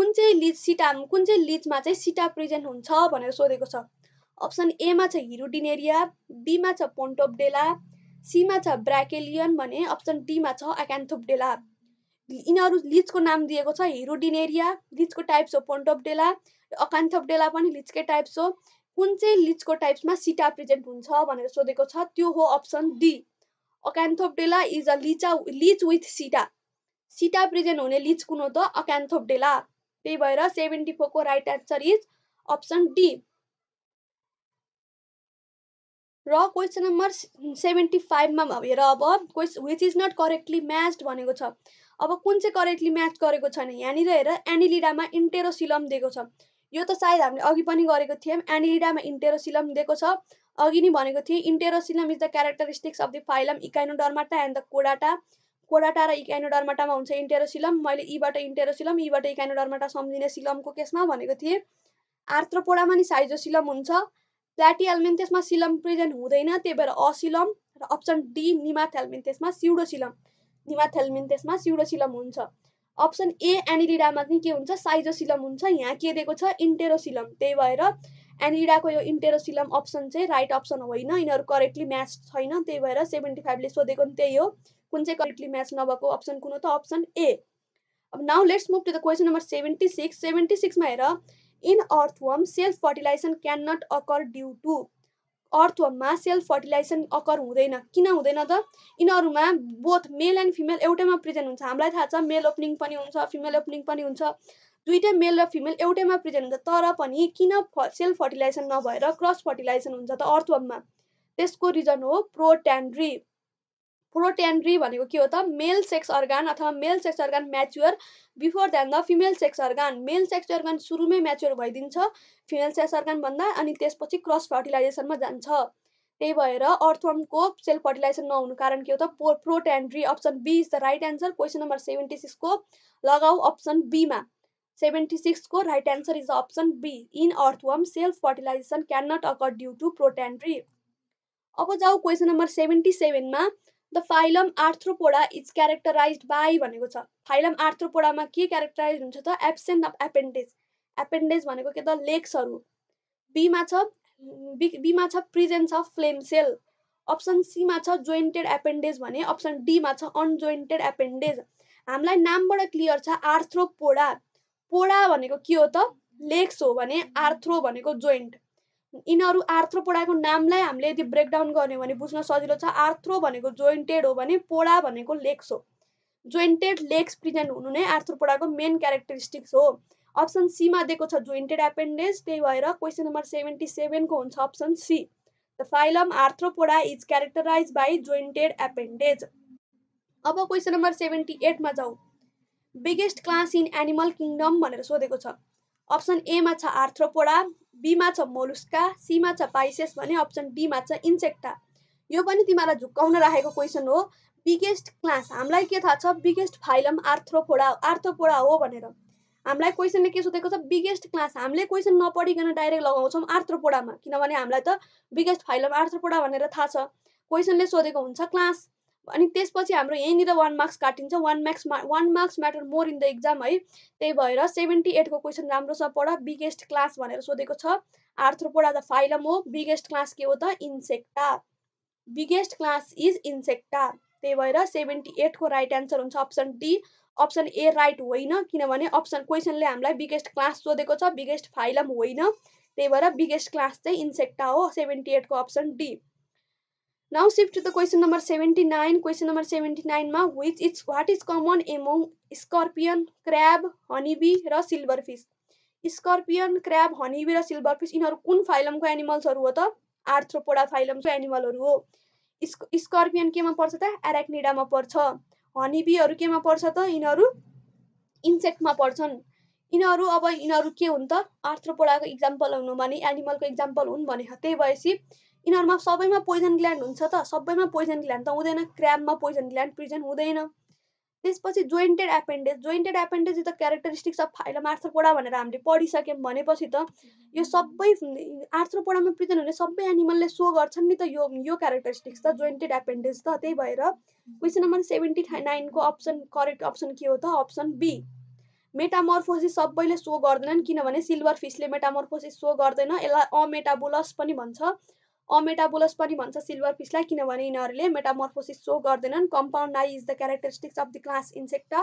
A: कुन चाहिँ लिज सिटा कुन चाहिँ लिजमा चाहिँ सिटा प्रेजेन्ट हुन्छ भनेर सोधेको छ अप्सन एमा छ हिरोडिनेरिया बीमा छ पोन्टोपडेला सीमा छ ब्राकेलियन भने अप्सन डीमा छ एकान्थोपडेला यिनीहरू लिचको नाम दिएको छ हिरोडिनेरिया लिचको टाइप्स हो पोन्टोपडेला अकान्थोपडेला पनि लिचकै टाइप्स हो कुन चाहिँ लिचको टाइप्समा सिटा प्रेजेन्ट हुन्छ भनेर सोधेको छ त्यो हो option D Acanthobdella is a leech leech with setae setae present हुने लिच कुन हो त अकान्थोपडेला त्यही भएर सेभेन्टी फोरको right answer is option D र क्वेसन नम्बर सेभेन्टी फाइभमा भएर अब question which is not correctly matched भनेको छ अब कुन चाहिँ करेक्टली म्याच गरेको छैन यहाँनिर हेर एनिलिडामा इन्टेरोसिलम दिएको छ यो त सायद हामीले अघि पनि गरेको थियौँ एनिलिडामा इन्टेरोसिलम दिएको छ अघि नै भनेको थिएँ इन्टेरोसिलम is the characteristics of the phylum Echinodermata and the कोडाटा कोडाटा र इकाइनोडर्माटामा हुन्छ इन्टेरोसिलम मैले यीबाट इन्टेरोसिलम यीबाट इकाइनोडर्माटा सम्झिने सिलमको केसमा भनेको थिएँ आर्थ्रोपोडामा नि साइजोसिलम हुन्छ त्यसमा सिलम प्रेजेन्ट हुँदैन त्यही भएर असिलम र अप्सन डी त्यसमा सिउडोसिलम त्यसमा सिउडोसिलम हुन्छ अप्सन ए एनिलिडामा चाहिँ के हुन्छ साइजोसिलम हुन्छ यहाँ के दिएको छ इन्टेरोसिलम त्यही भएर एनिडाको यो इन्टेरोसिलम अप्सन चाहिँ राइट अप्सन होइन यिनीहरू करेक्टली म्याच छैन त्यही भएर सेभेन्टी फाइभले सोधेको पनि त्यही हो कुन चाहिँ करेक्टली म्याच नभएको अप्सन कुन हो त अप्सन ए अब now let's move to the question number seventy six seventy सिक्समा हेर in earthworm self fertilization can not occur due to अर्थवर्ममा सेल्फ फर्टिलाइजेसन अकर हुँदैन किन हुँदैन त यिनीहरूमा बोथ मेल एन्ड फिमेल एउटैमा प्रेजेन्ट हुन्छ हामीलाई थाहा छ मेल ओपनिङ पनि हुन्छ फिमेल ओपनिङ पनि हुन्छ दुइटै मेल र फिमेल एउटैमा प्रेजेन्ट हुन्छ तर पनि किन फ सेल्फ फर्टिलाइजेसन नभएर क्रस फर्टिलाइजेसन हुन्छ त अर्थवर्ममा त्यसको रिजन हो प्रोट्यान्ड्री प्रोटेन्ड्री भनेको के हो त मेल सेक्स अर्गान अथवा male sex organ mature before than the female sex organ male sex organ सुरुमै म्याच्योर भइदिन्छ फिमेल सेक्स भन्दा अनि त्यसपछि क्रस फर्टिलाइजेसनमा जान्छ त्यही भएर अर्थवर्मको सेल फर्टिलाइजेसन नहुनु कारण के हो त pro protandry option B is the right answer question number seventy सिक्सको लगाऊ अप्सन बीमा सेभेन्टी सिक्सको right answer is option B in earthworm self fertilization can not occur due to protandry अब जाऊ क्वेसन नम्बर सेभेन्टी सेभेनमा the phylum Arthropoda is characterise by भनेको छ फाइलम आर्थ्रोपोडामा के क्यारेक्टराइज हुन्छ त एब्सेन्ट अफ एपेन्डेज एपेन्डेज भनेको के त लेग्सहरू बीमा छ बीमा छ presence of flame cell option सीमा छ जोइन्टेड एपेन्डेज भने अप्सन डीमा छ अनजोइन्टेड एपेन्डेज हामीलाई नामबाट क्लियर छ आर्थ्रोपोडा पोडा भनेको के हो त लेग्स हो भने आर्थ्रो भनेको जोइन्ट यिनीहरू आर्थ्रोपोडाको नामलाई हामीले यदि ब्रेकडाउन गर्ने भने बुझ्न सजिलो छ आर्थ्रो भनेको जोइन्टेड हो भने पोडा भनेको लेग्स हो जोइन्टेड लेग्स प्रेजेन्ट हुनु नै आर्थ्रोपोडाको मेन क्यारेक्टरिस्टिक्स हो अप्सन सीमा दिएको छ जोइन्टेड एपेन्डेज त्यही भएर क्वेसन नम्बर सेभेन्टी सेभेनको हुन्छ option C the phylum Arthropoda is characterise by jointed appendage अब क्वेसन नम्बर सेभेन्टी एटमा जाउँ biggest class in animal kingdom भनेर सोधेको छ अप्सन एमा छ आर्थ्रोपोडा बीमा छ मोलुस्का सीमा छ पाइसेस भने अप्सन डीमा छ इन्सेक्टा यो पनि तिमीहरूलाई झुक्काउन राखेको क्वेसन हो बिगेस्ट क्लास हामीलाई के थाहा छ बिगेस्ट फाइलम आर्थ्रोफोडा आर्थ्रोपोडा हो भनेर हामीलाई क्वेसनले के सोधेको छ बिगेस्ट क्लास हामीले क्वेसन नपढिकन डाइरेक्ट लगाउँछौँ आर्थ्रोपोडामा किनभने हामीलाई त बिगेस्ट फाइलम आर्थ्रोपोडा भनेर थाहा छ क्वेसनले सोधेको हुन्छ क्लास अनि त्यसपछि हाम्रो यहीँनिर वान मार्क्स काटिन्छ one marks one marks matter more in the exam है त्यही भएर सेभेन्टी एटको क्वेसन राम्रो छ पढ बिगेस्ट क्लास भनेर सोधेको छ आर्थ्रोपोडा द फाइलम हो बिगेस्ट क्लास के हो त Insecta biggest class is Insecta त्यही भएर सेभेन्टी एटको राइट एन्सर हुन्छ option D option A right होइन किनभने अप्सन क्वेसनले हामीलाई बिगेस्ट क्लास सोधेको छ बिगेस्ट फाइलम होइन त्यही भएर बिगेस्ट क्लास चाहिँ इन्सेक्टा हो सेभेन्टी एटको option D now shift to the question number seventy nine question number seventy नाइनमा which is what is common among scorpion crab honeybee र silver fish scorpion crab honeybee र सिल्भर फिस यिनीहरू कुन फाइलमको एनिमल्सहरू हो त आर्थ्रोपोडा फाइलमको एनिमलहरू हो इस् स्कर्पियन केमा पर्छ त एराक्निडामा पर्छ हनीबीहरू केमा पर्छ त यिनीहरू इन्सेक्टमा पर्छन् यिनीहरू अब यिनीहरू के हुन् त आर्थ्रोपोडाको इक्जाम्पल हुनु भने एनिमलको इक्जाम्पल हुन् भने त्यही भएपछि यिनीहरूमा सबैमा पोइजन ग्ल्यान्ड हुन्छ त सबैमा पोइजन ग्ल्यान्ड त हुँदैन क्र्याबमा पोइजन ग्ल्यान्ड प्रिजेन्ट हुँदैन त्यसपछि jointed appendage jointed appendage is the characteristics of phylum Arthropoda भनेर हामीले पढिसक्यौँ भनेपछि त यो सबै आर्थ्रोपोडामा प्रिजन हुने सबै एनिमलले सो गर्छन् नि त यो यो क्यारेक्टरिस्टिक्स त जोइन्टेड एपेन्डेज त त्यही भएर क्वेसन नम्बर सेभेन्टी नाइनको अप्सन करेक्ट अप्सन के हो त अप्सन बी मेटामोर्फोसिस सबैले सो गर्दैनन् किनभने सिल्भर फिसले मेटामोर्फोसिस सो गर्दैन यसलाई अमेटाबोलस पनि भन्छ अमेटाबोलस पनि भन्छ सिल्भर फिसलाई किनभने यिनीहरूले मेटामर्फोसिस सो गर्दैनन् compound eye is the characteristics of the class Insecta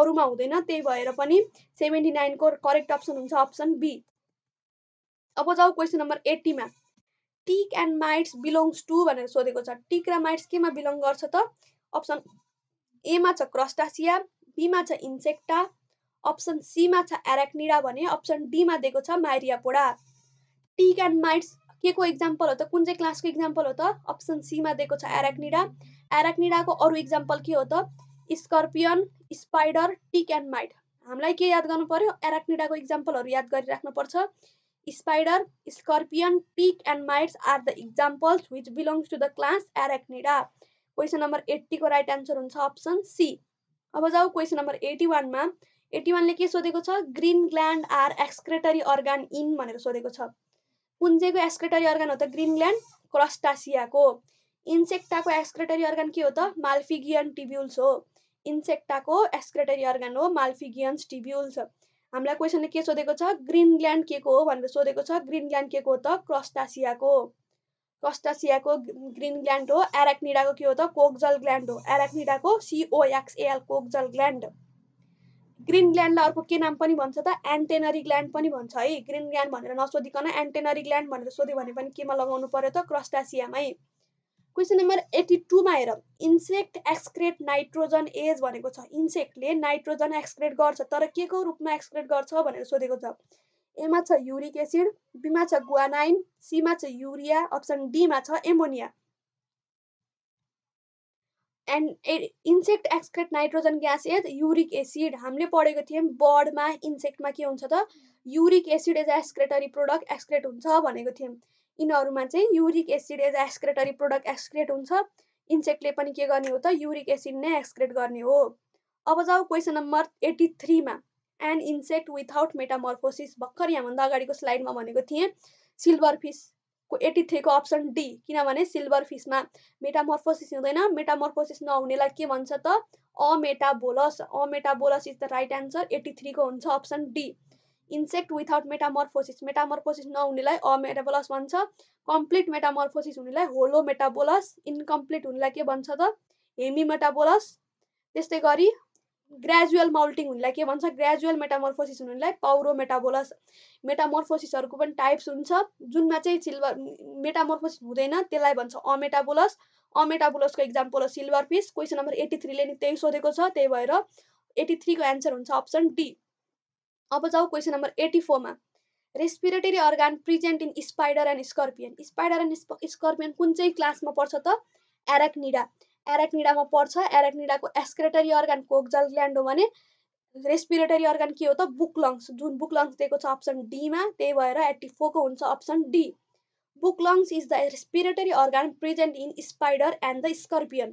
A: अरूमा हुँदैन त्यही भएर पनि सेभेन्टी नाइनको करेक्ट अप्सन हुन्छ अप्सन बी अब जाऊ क्वेसन नम्बर एट्टीमा tick and mites belongs to भनेर सोधेको छ टिक र माइट्स केमा बिलोङ गर्छ त अप्सन एमा छ क्रस्टासिया बीमा छ इन्सेक्टा अप्सन सीमा छ एरेक्निडा भने अप्सन डीमा दिएको छ माइरियापोडा टिक एन्ड माइट्स के को इक्जाम्पल हो त कुन चाहिँ क्लासको इक्जाम्पल हो त अप्सन सीमा दिएको छ एराक्निडा एराक्निडाको अरू इक्जाम्पल के हो त scorpion spider tick and mite हामीलाई के याद गर्नु पर्यो एराक्निडाको इक्जाम्पलहरू याद गरिराख्नुपर्छ spider scorpion tick and mites are the examples which belongs to the class Arachnida question number एट्टीको राइट आन्सर हुन्छ अप्सन सी अब जाऊ क्वेसन नम्बर एटी वानमा एटी वानले के सोधेको छ green gland are excretory organ in भनेर सोधेको छ पुन्जेको एक्सक्रेटरी अर्गन हो त ग्रिन क्रस्टासियाको इन्सेक्टाको एक्सक्रेटरी अर्गन के हो त माल्फिगियन टिब्युल्स हो इन्सेक्टाको एक्सक्रेटरी अर्गन हो माल्फिगियन्स टिब्युल्स हामीलाई क्वेसनले के सोधेको छ ग्रिन के को हो भनेर सोधेको छ ग्रिन के को हो त क्रस्टासियाको क्रस्टासियाको ग्रिन ग्ल्यान्ड हो एराक्निडाको के हो त कोकजल ग्ल्यान्ड हो एराक्निडाको सिओएक्सएल कोकजल ग्ल्यान्ड ग्रिन ग्ल्यान्डलाई अर्को के नाम पनि भन्छ त एन्टेनरी ग्ल्यान्ड पनि भन्छ है ग्रिन ग्ल्यान्ड भनेर नसोधिकन एन्टेनरी ग्ल्यान्ड भनेर सोध्यो भने पनि केमा लगाउनु पर्यो त क्रस्टासियामै क्वेसन नम्बर एट्टी टूमा हेर इन्सेक्ट एक्सक्रेट नाइट्रोजन एज भनेको छ इन्सेक्टले नाइट्रोजन एक्सक्रेट गर्छ तर के को रूपमा एक्सक्रेट गर्छ भनेर सोधेको छ एमा छ युरिक एसिड बीमा छ गुवानाइन सीमा छ युरिया अप्सन डीमा छ ammonia and insect excrete nitrogen gas as uric acid हामीले पढेको थियौँ बर्डमा इन्सेक्टमा के हुन्छ त uric acid as excretory product excrete हुन्छ भनेको थियौँ यिनीहरूमा चाहिँ uric acid as excretory product excrete हुन्छ इन्सेक्टले पनि के गर्ने हो त युरिक एसिड नै एक्सक्रेट गर्ने हो अब जाऊ क्वेसन नम्बर एट्टी थ्रीमा एन्ड इन्सेक्ट विथआउट मेटामर्फोसिस भर्खर यहाँभन्दा अगाडिको स्लाइडमा भनेको थिएँ सिल्भर फिस एटी थ्रीको अप्सन डी किनभने सिल्भर फिसमा मेटामर्फोसिस हुँदैन मेटामर्फोसिस नहुनेलाई के भन्छ त ametabolous ametabolous is the right answer eighty थ्रीको हुन्छ option D insect without metamorphosis metamorphosis नहुनेलाई अमेटाबोलस भन्छ कम्प्लिट मेटामर्फोसिस हुनेलाई होलो मेटाबोलस इनकम्प्लिट हुनेलाई के भन्छ त हेमी मेटाबोलस त्यस्तै गरी ग्रेजुअल मल्टिङ हुनेलाई के भन्छ ग्रेजुअल मेटामोर्फोसिस हुनेलाई पाउरो मेटाबोलस मेटामोर्फोसिसहरूको पनि टाइप्स हुन्छ जुनमा चाहिँ सिल्भर मेटामोर्फोसिस हुँदैन त्यसलाई भन्छ अमेटाबोलस अमेटाबोलसको इक्जाम्पल हो silver fish question number eighty थ्रीले नि त्यही सोधेको छ त्यही भएर एट्टी थ्रीको एन्सर हुन्छ अप्सन डी अब जाउँ क्वेसन नम्बर एट्टी फोरमा respiratory organ present in spider and scorpion spider and scorpion कुन चाहिँ क्लासमा पर्छ त एराक्निडा एरेक्निडामा पर्छ एरेक्निडाको एस्क्रेटरी अर्गान कोक्जल ग्ल्यान्ड हो भने रेस्पिरेटरी अर्गान के हो त बुक लङ्स जुन बुक लङ्स दिएको छ अप्सन डीमा त्यही भएर एट्टी फोरको हुन्छ option D book lungs is the respiratory organ present in spider and the scorpion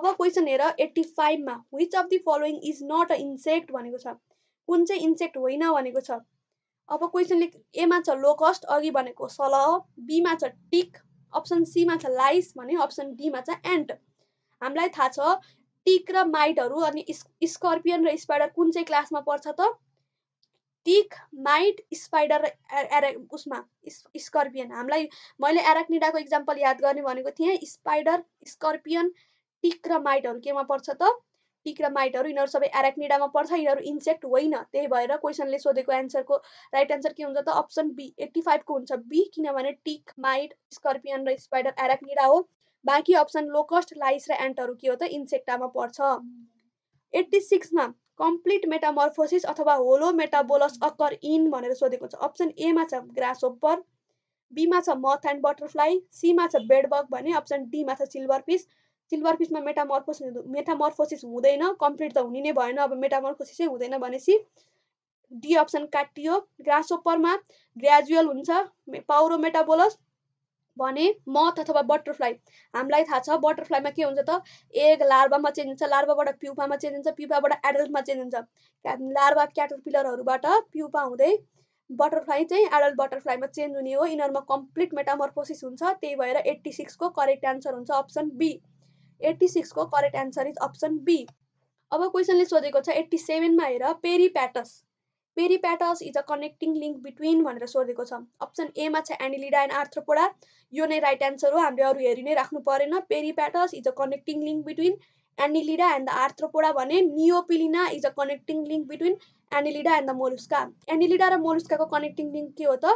A: अब क्वेसन हेर एट्टी फाइभमा which of the following is not a insect भनेको छ कुन चाहिँ इन्सेक्ट होइन भनेको छ अब क्वेसनले एमा छ लोकस्ट अघि भनेको सल बीमा छ टिक अप्सन सीमा छ लाइस भने अप्सन डीमा छ एन्ट हामीलाई थाहा छ टिक र माइटहरू अनि स्कर्पियन र स्पाइडर कुन चाहिँ क्लासमा पर्छ त टिक माइट स्पाइडर र एरे उसमा स्कर्पियन हामीलाई मैले एराक्निडाको इक्जाम्पल याद गर्ने भनेको थिएँ स्पाइडर स्कर्पियन टिक र माइटहरू केमा पर्छ त टिक र माइटहरू यिनीहरू सबै एराक्निडामा पर्छ यिनीहरू इन्सेक्ट होइन त्यही भएर क्वेसनले सोधेको एन्सरको राइट एन्सर के हुन्छ त अप्सन बी एट्टी फाइभको हुन्छ बी किनभने टिक माइट स्कर्पियन र स्पाइडर एराक्निडा हो बाँकी अप्सन लोकस्ट लाइस र एन्टहरू के हो त इन्सेक्टामा पर्छ एट्टी सिक्समा कम्प्लिट मेटामर्फोसिस अथवा होलो मेटाबोलस अकर इन भनेर सोधेको छ अप्सन एमा छ ग्रास ओपर बीमा छ मथ एन्ड बटरफ्लाई सीमा छ बेडबग भने अप्सन डीमा छ सिल्भर फिस सिल्भर फिसमा मेटामर्फोस मेटामर्फोसिस हुँदैन कम्प्लिट त हुने नै भएन अब मेटामर्फोसिसै हुँदैन भनेपछि डी अप्सन काटियो ग्रासोपरमा ग्रेजुअल हुन्छ पाउरो मेटाबोलस भने मथ अथवा बटरफ्लाई हामीलाई थाहा छ बटरफ्लाईमा के हुन्छ त एग लार्भामा चेन्ज हुन्छ लार्भाबाट प्युपामा चेन्ज हुन्छ प्युपाबाट एडल्टमा चेन्ज हुन्छ लार्भा क्याटरपिलरहरूबाट प्युपा हुँदै बटरफ्लाई चाहिँ एडल्ट बटरफ्लाईमा चेन्ज हुने हो यिनीहरूमा कम्प्लिट मेटामर्फोसिस हुन्छ त्यही भएर एट्टी सिक्सको करेक्ट एन्सर हुन्छ अप्सन बी एट्टी सिक्सको correct answer is option B अब क्वेसनले सोधेको छ एट्टी सेभेनमा हेर Peripatus Peripatus is a connecting link between भनेर सोधेको छ अप्सन एमा छ एनिलिडा एन्ड आर्थ्रोपोडा यो नै राइट एन्सर हो हामीले अरू हेरि नै राख्नु परेन Peripatus is a connecting link between Annelida and the Arthropoda भने Neopilina is a connecting link between Annelida and the Mollusca Annelida र मोलुस्काको कनेक्टिङ लिङ्क के हो त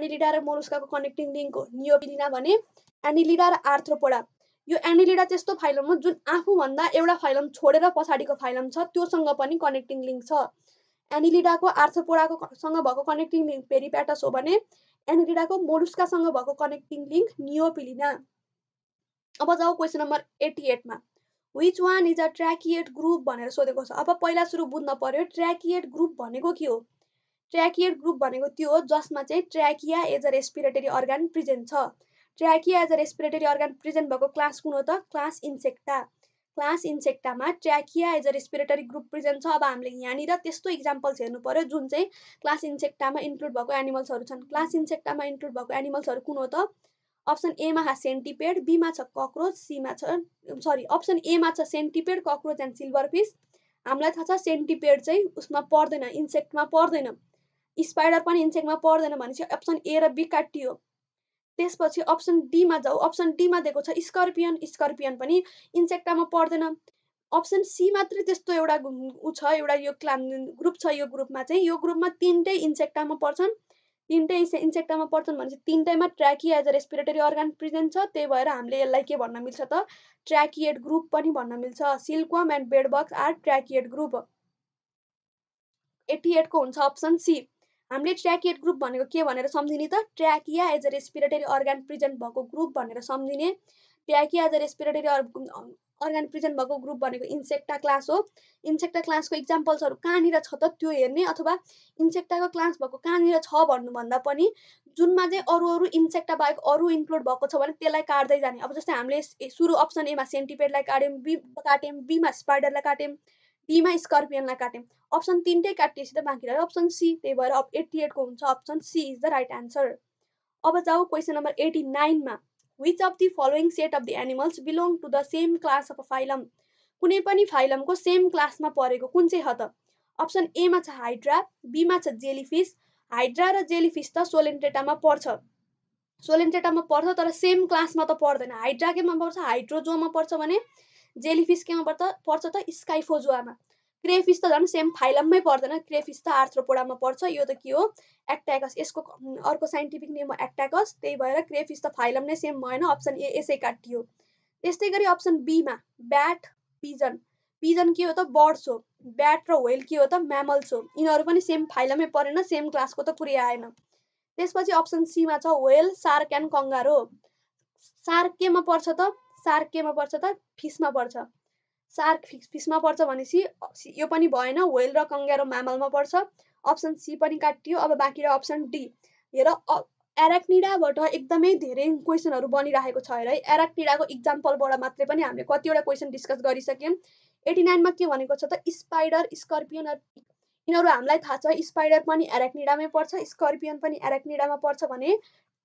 A: एनिलिडा र मोलुस्काको कनेक्टिङ लिङ्क हो नियोपिलिना भने एनिलिडा र आर्थ्रोपोडा यो एनिलिडा त्यस्तो फाइलम हो जुन आफूभन्दा एउटा फाइलम छोडेर पछाडिको फाइलम छ त्योसँग पनि कनेक्टिङ लिङ्क छ एनिलिडाको आर्थोपोडाकोसँग भएको कनेक्टिङ लिङ्क पेरिप्याटस हो भने एनिलिडाको मोरुस्कासँग भएको कनेक्टिङ लिङ्क नियोपिलिना अब जाऊ क्वेसन नम्बर एट्टी एटमा which one is a tracheate group भनेर सोधेको छ अब पहिला सुरु बुझ्न पर्यो ट्र्याकिएट ग्रुप भनेको के हो ट्र्याकिएट ग्रुप भनेको त्यो हो जसमा चाहिँ trachea as a respiratory organ present छ trachea as a respiratory organ present भएको क्लास कुन हो त क्लास इन्सेक्टा क्लास इन्सेक्टामा trachea as a respiratory group present छ अब हामीले यहाँनिर त्यस्तो इक्जाम्पल्स हेर्नु पऱ्यो जुन चाहिँ क्लास इन्सेक्टामा इन्क्लुड भएको एनिमल्सहरू छन् क्लास इन्सेक्टामा इन्क्लुड भएको एनिमल्सहरू कुन हो त अप्सन एमा छ सेन्टिपेड बीमा छ कक्रोच सीमा छ सरी अप्सन एमा छ centipede cockroach and silver fish हामीलाई थाहा छ सेन्टिपेड चाहिँ उसमा पर्दैन इन्सेक्टमा पर्दैन स्पाइडर पनि इन्सेक्टमा पर्दैन भनेपछि अप्सन ए र बी काटियो त्यसपछि अप्सन डीमा जाऊ अप्सन डीमा दिएको छ स्कर्पियन स्कर्पियन पनि इन्सेक्टामा पर्दैन अप्सन सी मात्रै त्यस्तो एउटा ऊ छ एउटा यो क्ला ग्रुप छ यो ग्रुपमा चाहिँ यो ग्रुपमा तिनटै इन्सेक्टामा पर्छन् तिनटै इन्सेक्टामा पर्छन् भने चाहिँ तिनटैमा trachea as a respiratory organ present छ त्यही भएर हामीले यसलाई के भन्न मिल्छ त ट्र्याकिएट ग्रुप पनि भन्न मिल्छ silkworm and bedbugs are tracheate group eighty एटको हुन्छ अप्सन सी हामीले ट्र्याकिएट ग्रुप भनेको के भनेर सम्झिने त trachea as a respiratory organ present भएको ग्रुप भनेर सम्झिने trachea as a respiratory organ present भएको ग्रुप भनेको इन्सेक्टा क्लास हो इन्सेक्टा क्लासको इक्जाम्पल्सहरू कहाँनिर छ त त्यो हेर्ने अथवा इन्सेक्टाको क्लास भएको कहाँनिर छ भन्नुभन्दा पनि जुनमा चाहिँ अरू अरू इन्सेक्टा बाहेक अरू इन्क्लुड भएको छ भने त्यसलाई काट्दै जाने अब जस्तै हामीले सुरु अप्सन एमा सेन्टिपेडलाई काट्यौँ बी काट्यौँ बीमा स्पाइडरलाई काट्यौँ डीमा स्कर्पियनलाई काट्यौँ अप्सन तिनटै काटिएपछि त बाँकी रह्यो अप्सन सी त्यही भएर एट्टी एटको हुन्छ option C is the right answer अब जाऊ क्वेसन नम्बर एटी नाइनमा which of the following set of the animals belong to the same class of phylum कुनै पनि फाइलमको सेम क्लासमा परेको कुन चाहिँ हो त अप्सन एमा छ हाइड्रा बीमा छ जेलिफिस हाइड्रा र जेलिफिस त सोलेन्ट्रेटामा पर्छ सोलेन्ट्रेटामा पर्छ तर सेम क्लासमा त पर्दैन हाइड्रा केमा पर्छ हाइड्रोजोमा पर्छ भने जेलिफिस केमा पर्छ पर्छ त स्काइफोजोआमा क्रेफिस त झन् सेम फाइलममै पर्दैन क्रेफिस त आर्थ्रोपोडामा पर्छ यो त के हो एक्ट्याकस यसको अर्को साइन्टिफिक नेम हो एक्ट्याकस त्यही भएर क्रेफिस त फाइलम नै सेम भएन अप्सन ए यसै काटियो त्यस्तै गरी अप्सन बीमा ब्याट पिजन पिजन के हो त बर्ड्स हो ब्याट र होइल के हो त म्यामल्स हो यिनीहरू पनि सेम फाइलमै परेन सेम क्लासको त कुरै आएन त्यसपछि अप्सन सीमा छ होइल सार्क एन्ड कङ्गार हो सार्क केमा पर्छ त सार्क केमा पर्छ त फिसमा पर्छ सार्क फिक्स फिसमा पर्छ भनेपछि यो पनि भएन व्हेल र कङ्ग्यारो म्यामलमा पर्छ अप्सन सी पनि काटियो अब बाँकी र अप्सन डी हेर एराक्निडाबाट एकदमै धेरै क्वेसनहरू बनिरहेको छ हेर है एराक्निडाको इक्जाम्पलबाट मात्रै पनि हामीले कतिवटा क्वेसन डिस्कस गरिसक्यौँ एटी नाइनमा के भनेको छ त स्पाइडर स्कर्पियन यिनीहरू हामीलाई थाहा छ स्पाइडर पनि एराक्निडामै पर्छ स्कर्पियन पनि एराक्निडामा पर्छ भने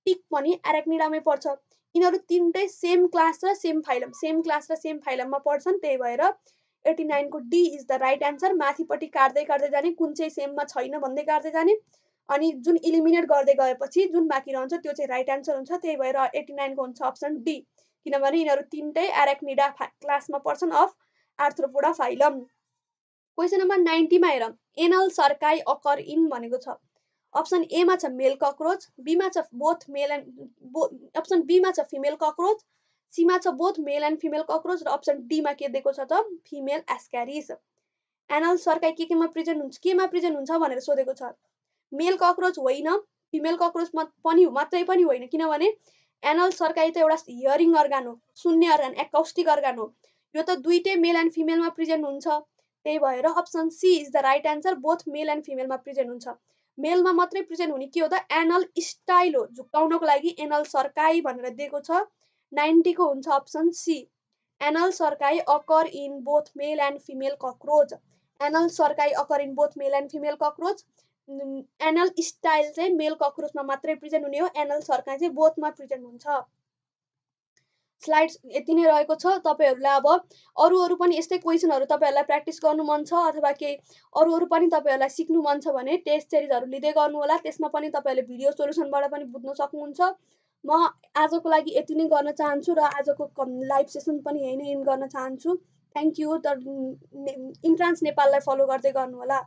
A: टिक पनि एराक्निडामै पर्छ यिनीहरू तिनटै सेम क्लास र सेम फाइलम सेम क्लास र सेम फाइलममा पढ्छन् त्यही भएर एट्टी नाइनको D is the right answer माथिपट्टि काट्दै काट्दै जाने कुन चाहिँ सेममा छैन भन्दै काट्दै जाने अनि जुन इलिमिनेट गर्दै गएपछि जुन बाँकी रहन्छ त्यो चाहिँ राइट एन्सर हुन्छ त्यही भएर एट्टी नाइनको हुन्छ अप्सन डी किनभने यिनीहरू तिनटै एरेक्निडा क्लासमा पर्छन् of Arthropoda phylum question number नाइन्टीमा हेरौँ एनल सर्काई अकर इन भनेको छ अप्सन एमा छ मेल कक्रोच बीमा छ बोथ मेल एन्ड अप्सन बीमा छ फिमेल कक्रोच सीमा छ both male and female cockroach र अप्सन डीमा के दिएको छ त फिमेल एस्क्यारिस एनल सर्काई के केमा प्रेजेन्ट हुन्छ केमा प्रेजेन्ट हुन्छ भनेर सोधेको छ मेल कक्रोच होइन फिमेल कक्रोच पनि मात्रै पनि होइन किनभने एनल सर्काई त एउटा हियरिङ अर्गान हो सुन्ने अर्गान एकाउस्टिक अर्गान हो यो त दुइटै मेल एन्ड फिमेलमा प्रेजेन्ट हुन्छ त्यही भएर option C is the right answer both male and फिमेलमा प्रेजेन्ट हुन्छ मेलमा मात्रै प्रेजेन्ट हुने के हो त एनल स्टाइल हो झुक्काउनको लागि एनल सर्काई भनेर दिएको छ नाइन्टीको हुन्छ option C anal cerci occur in both male and female cockroach anal cerci occur in both male and female cockroach anal style चाहिँ मेल कक्रोचमा मात्रै प्रेजेन्ट हुने हो एनल सर्काई चाहिँ बोथमा प्रेजेन्ट हुन्छ स्लाइड यति नै रहेको छ तपाईँहरूलाई अब अरू अरू पनि यस्तै क्वेसनहरू तपाईँहरूलाई प्र्याक्टिस गर्नु मन छ अथवा केही अरू अरू पनि तपाईँहरूलाई सिक्नु मन छ भने टेस्ट सिरिजहरू लिँदै गर्नुहोला त्यसमा पनि तपाईँहरूले भिडियो सोल्युसनबाट पनि बुझ्न सक्नुहुन्छ म आजको लागि यति नै गर्न चाहन्छु र आजको लाइभ सेसन पनि यही नै इन गर्न चाहन्छु थ्याङ्क यू द इन्ट्रान्स नेपाललाई फलो गर्दै गर्नुहोला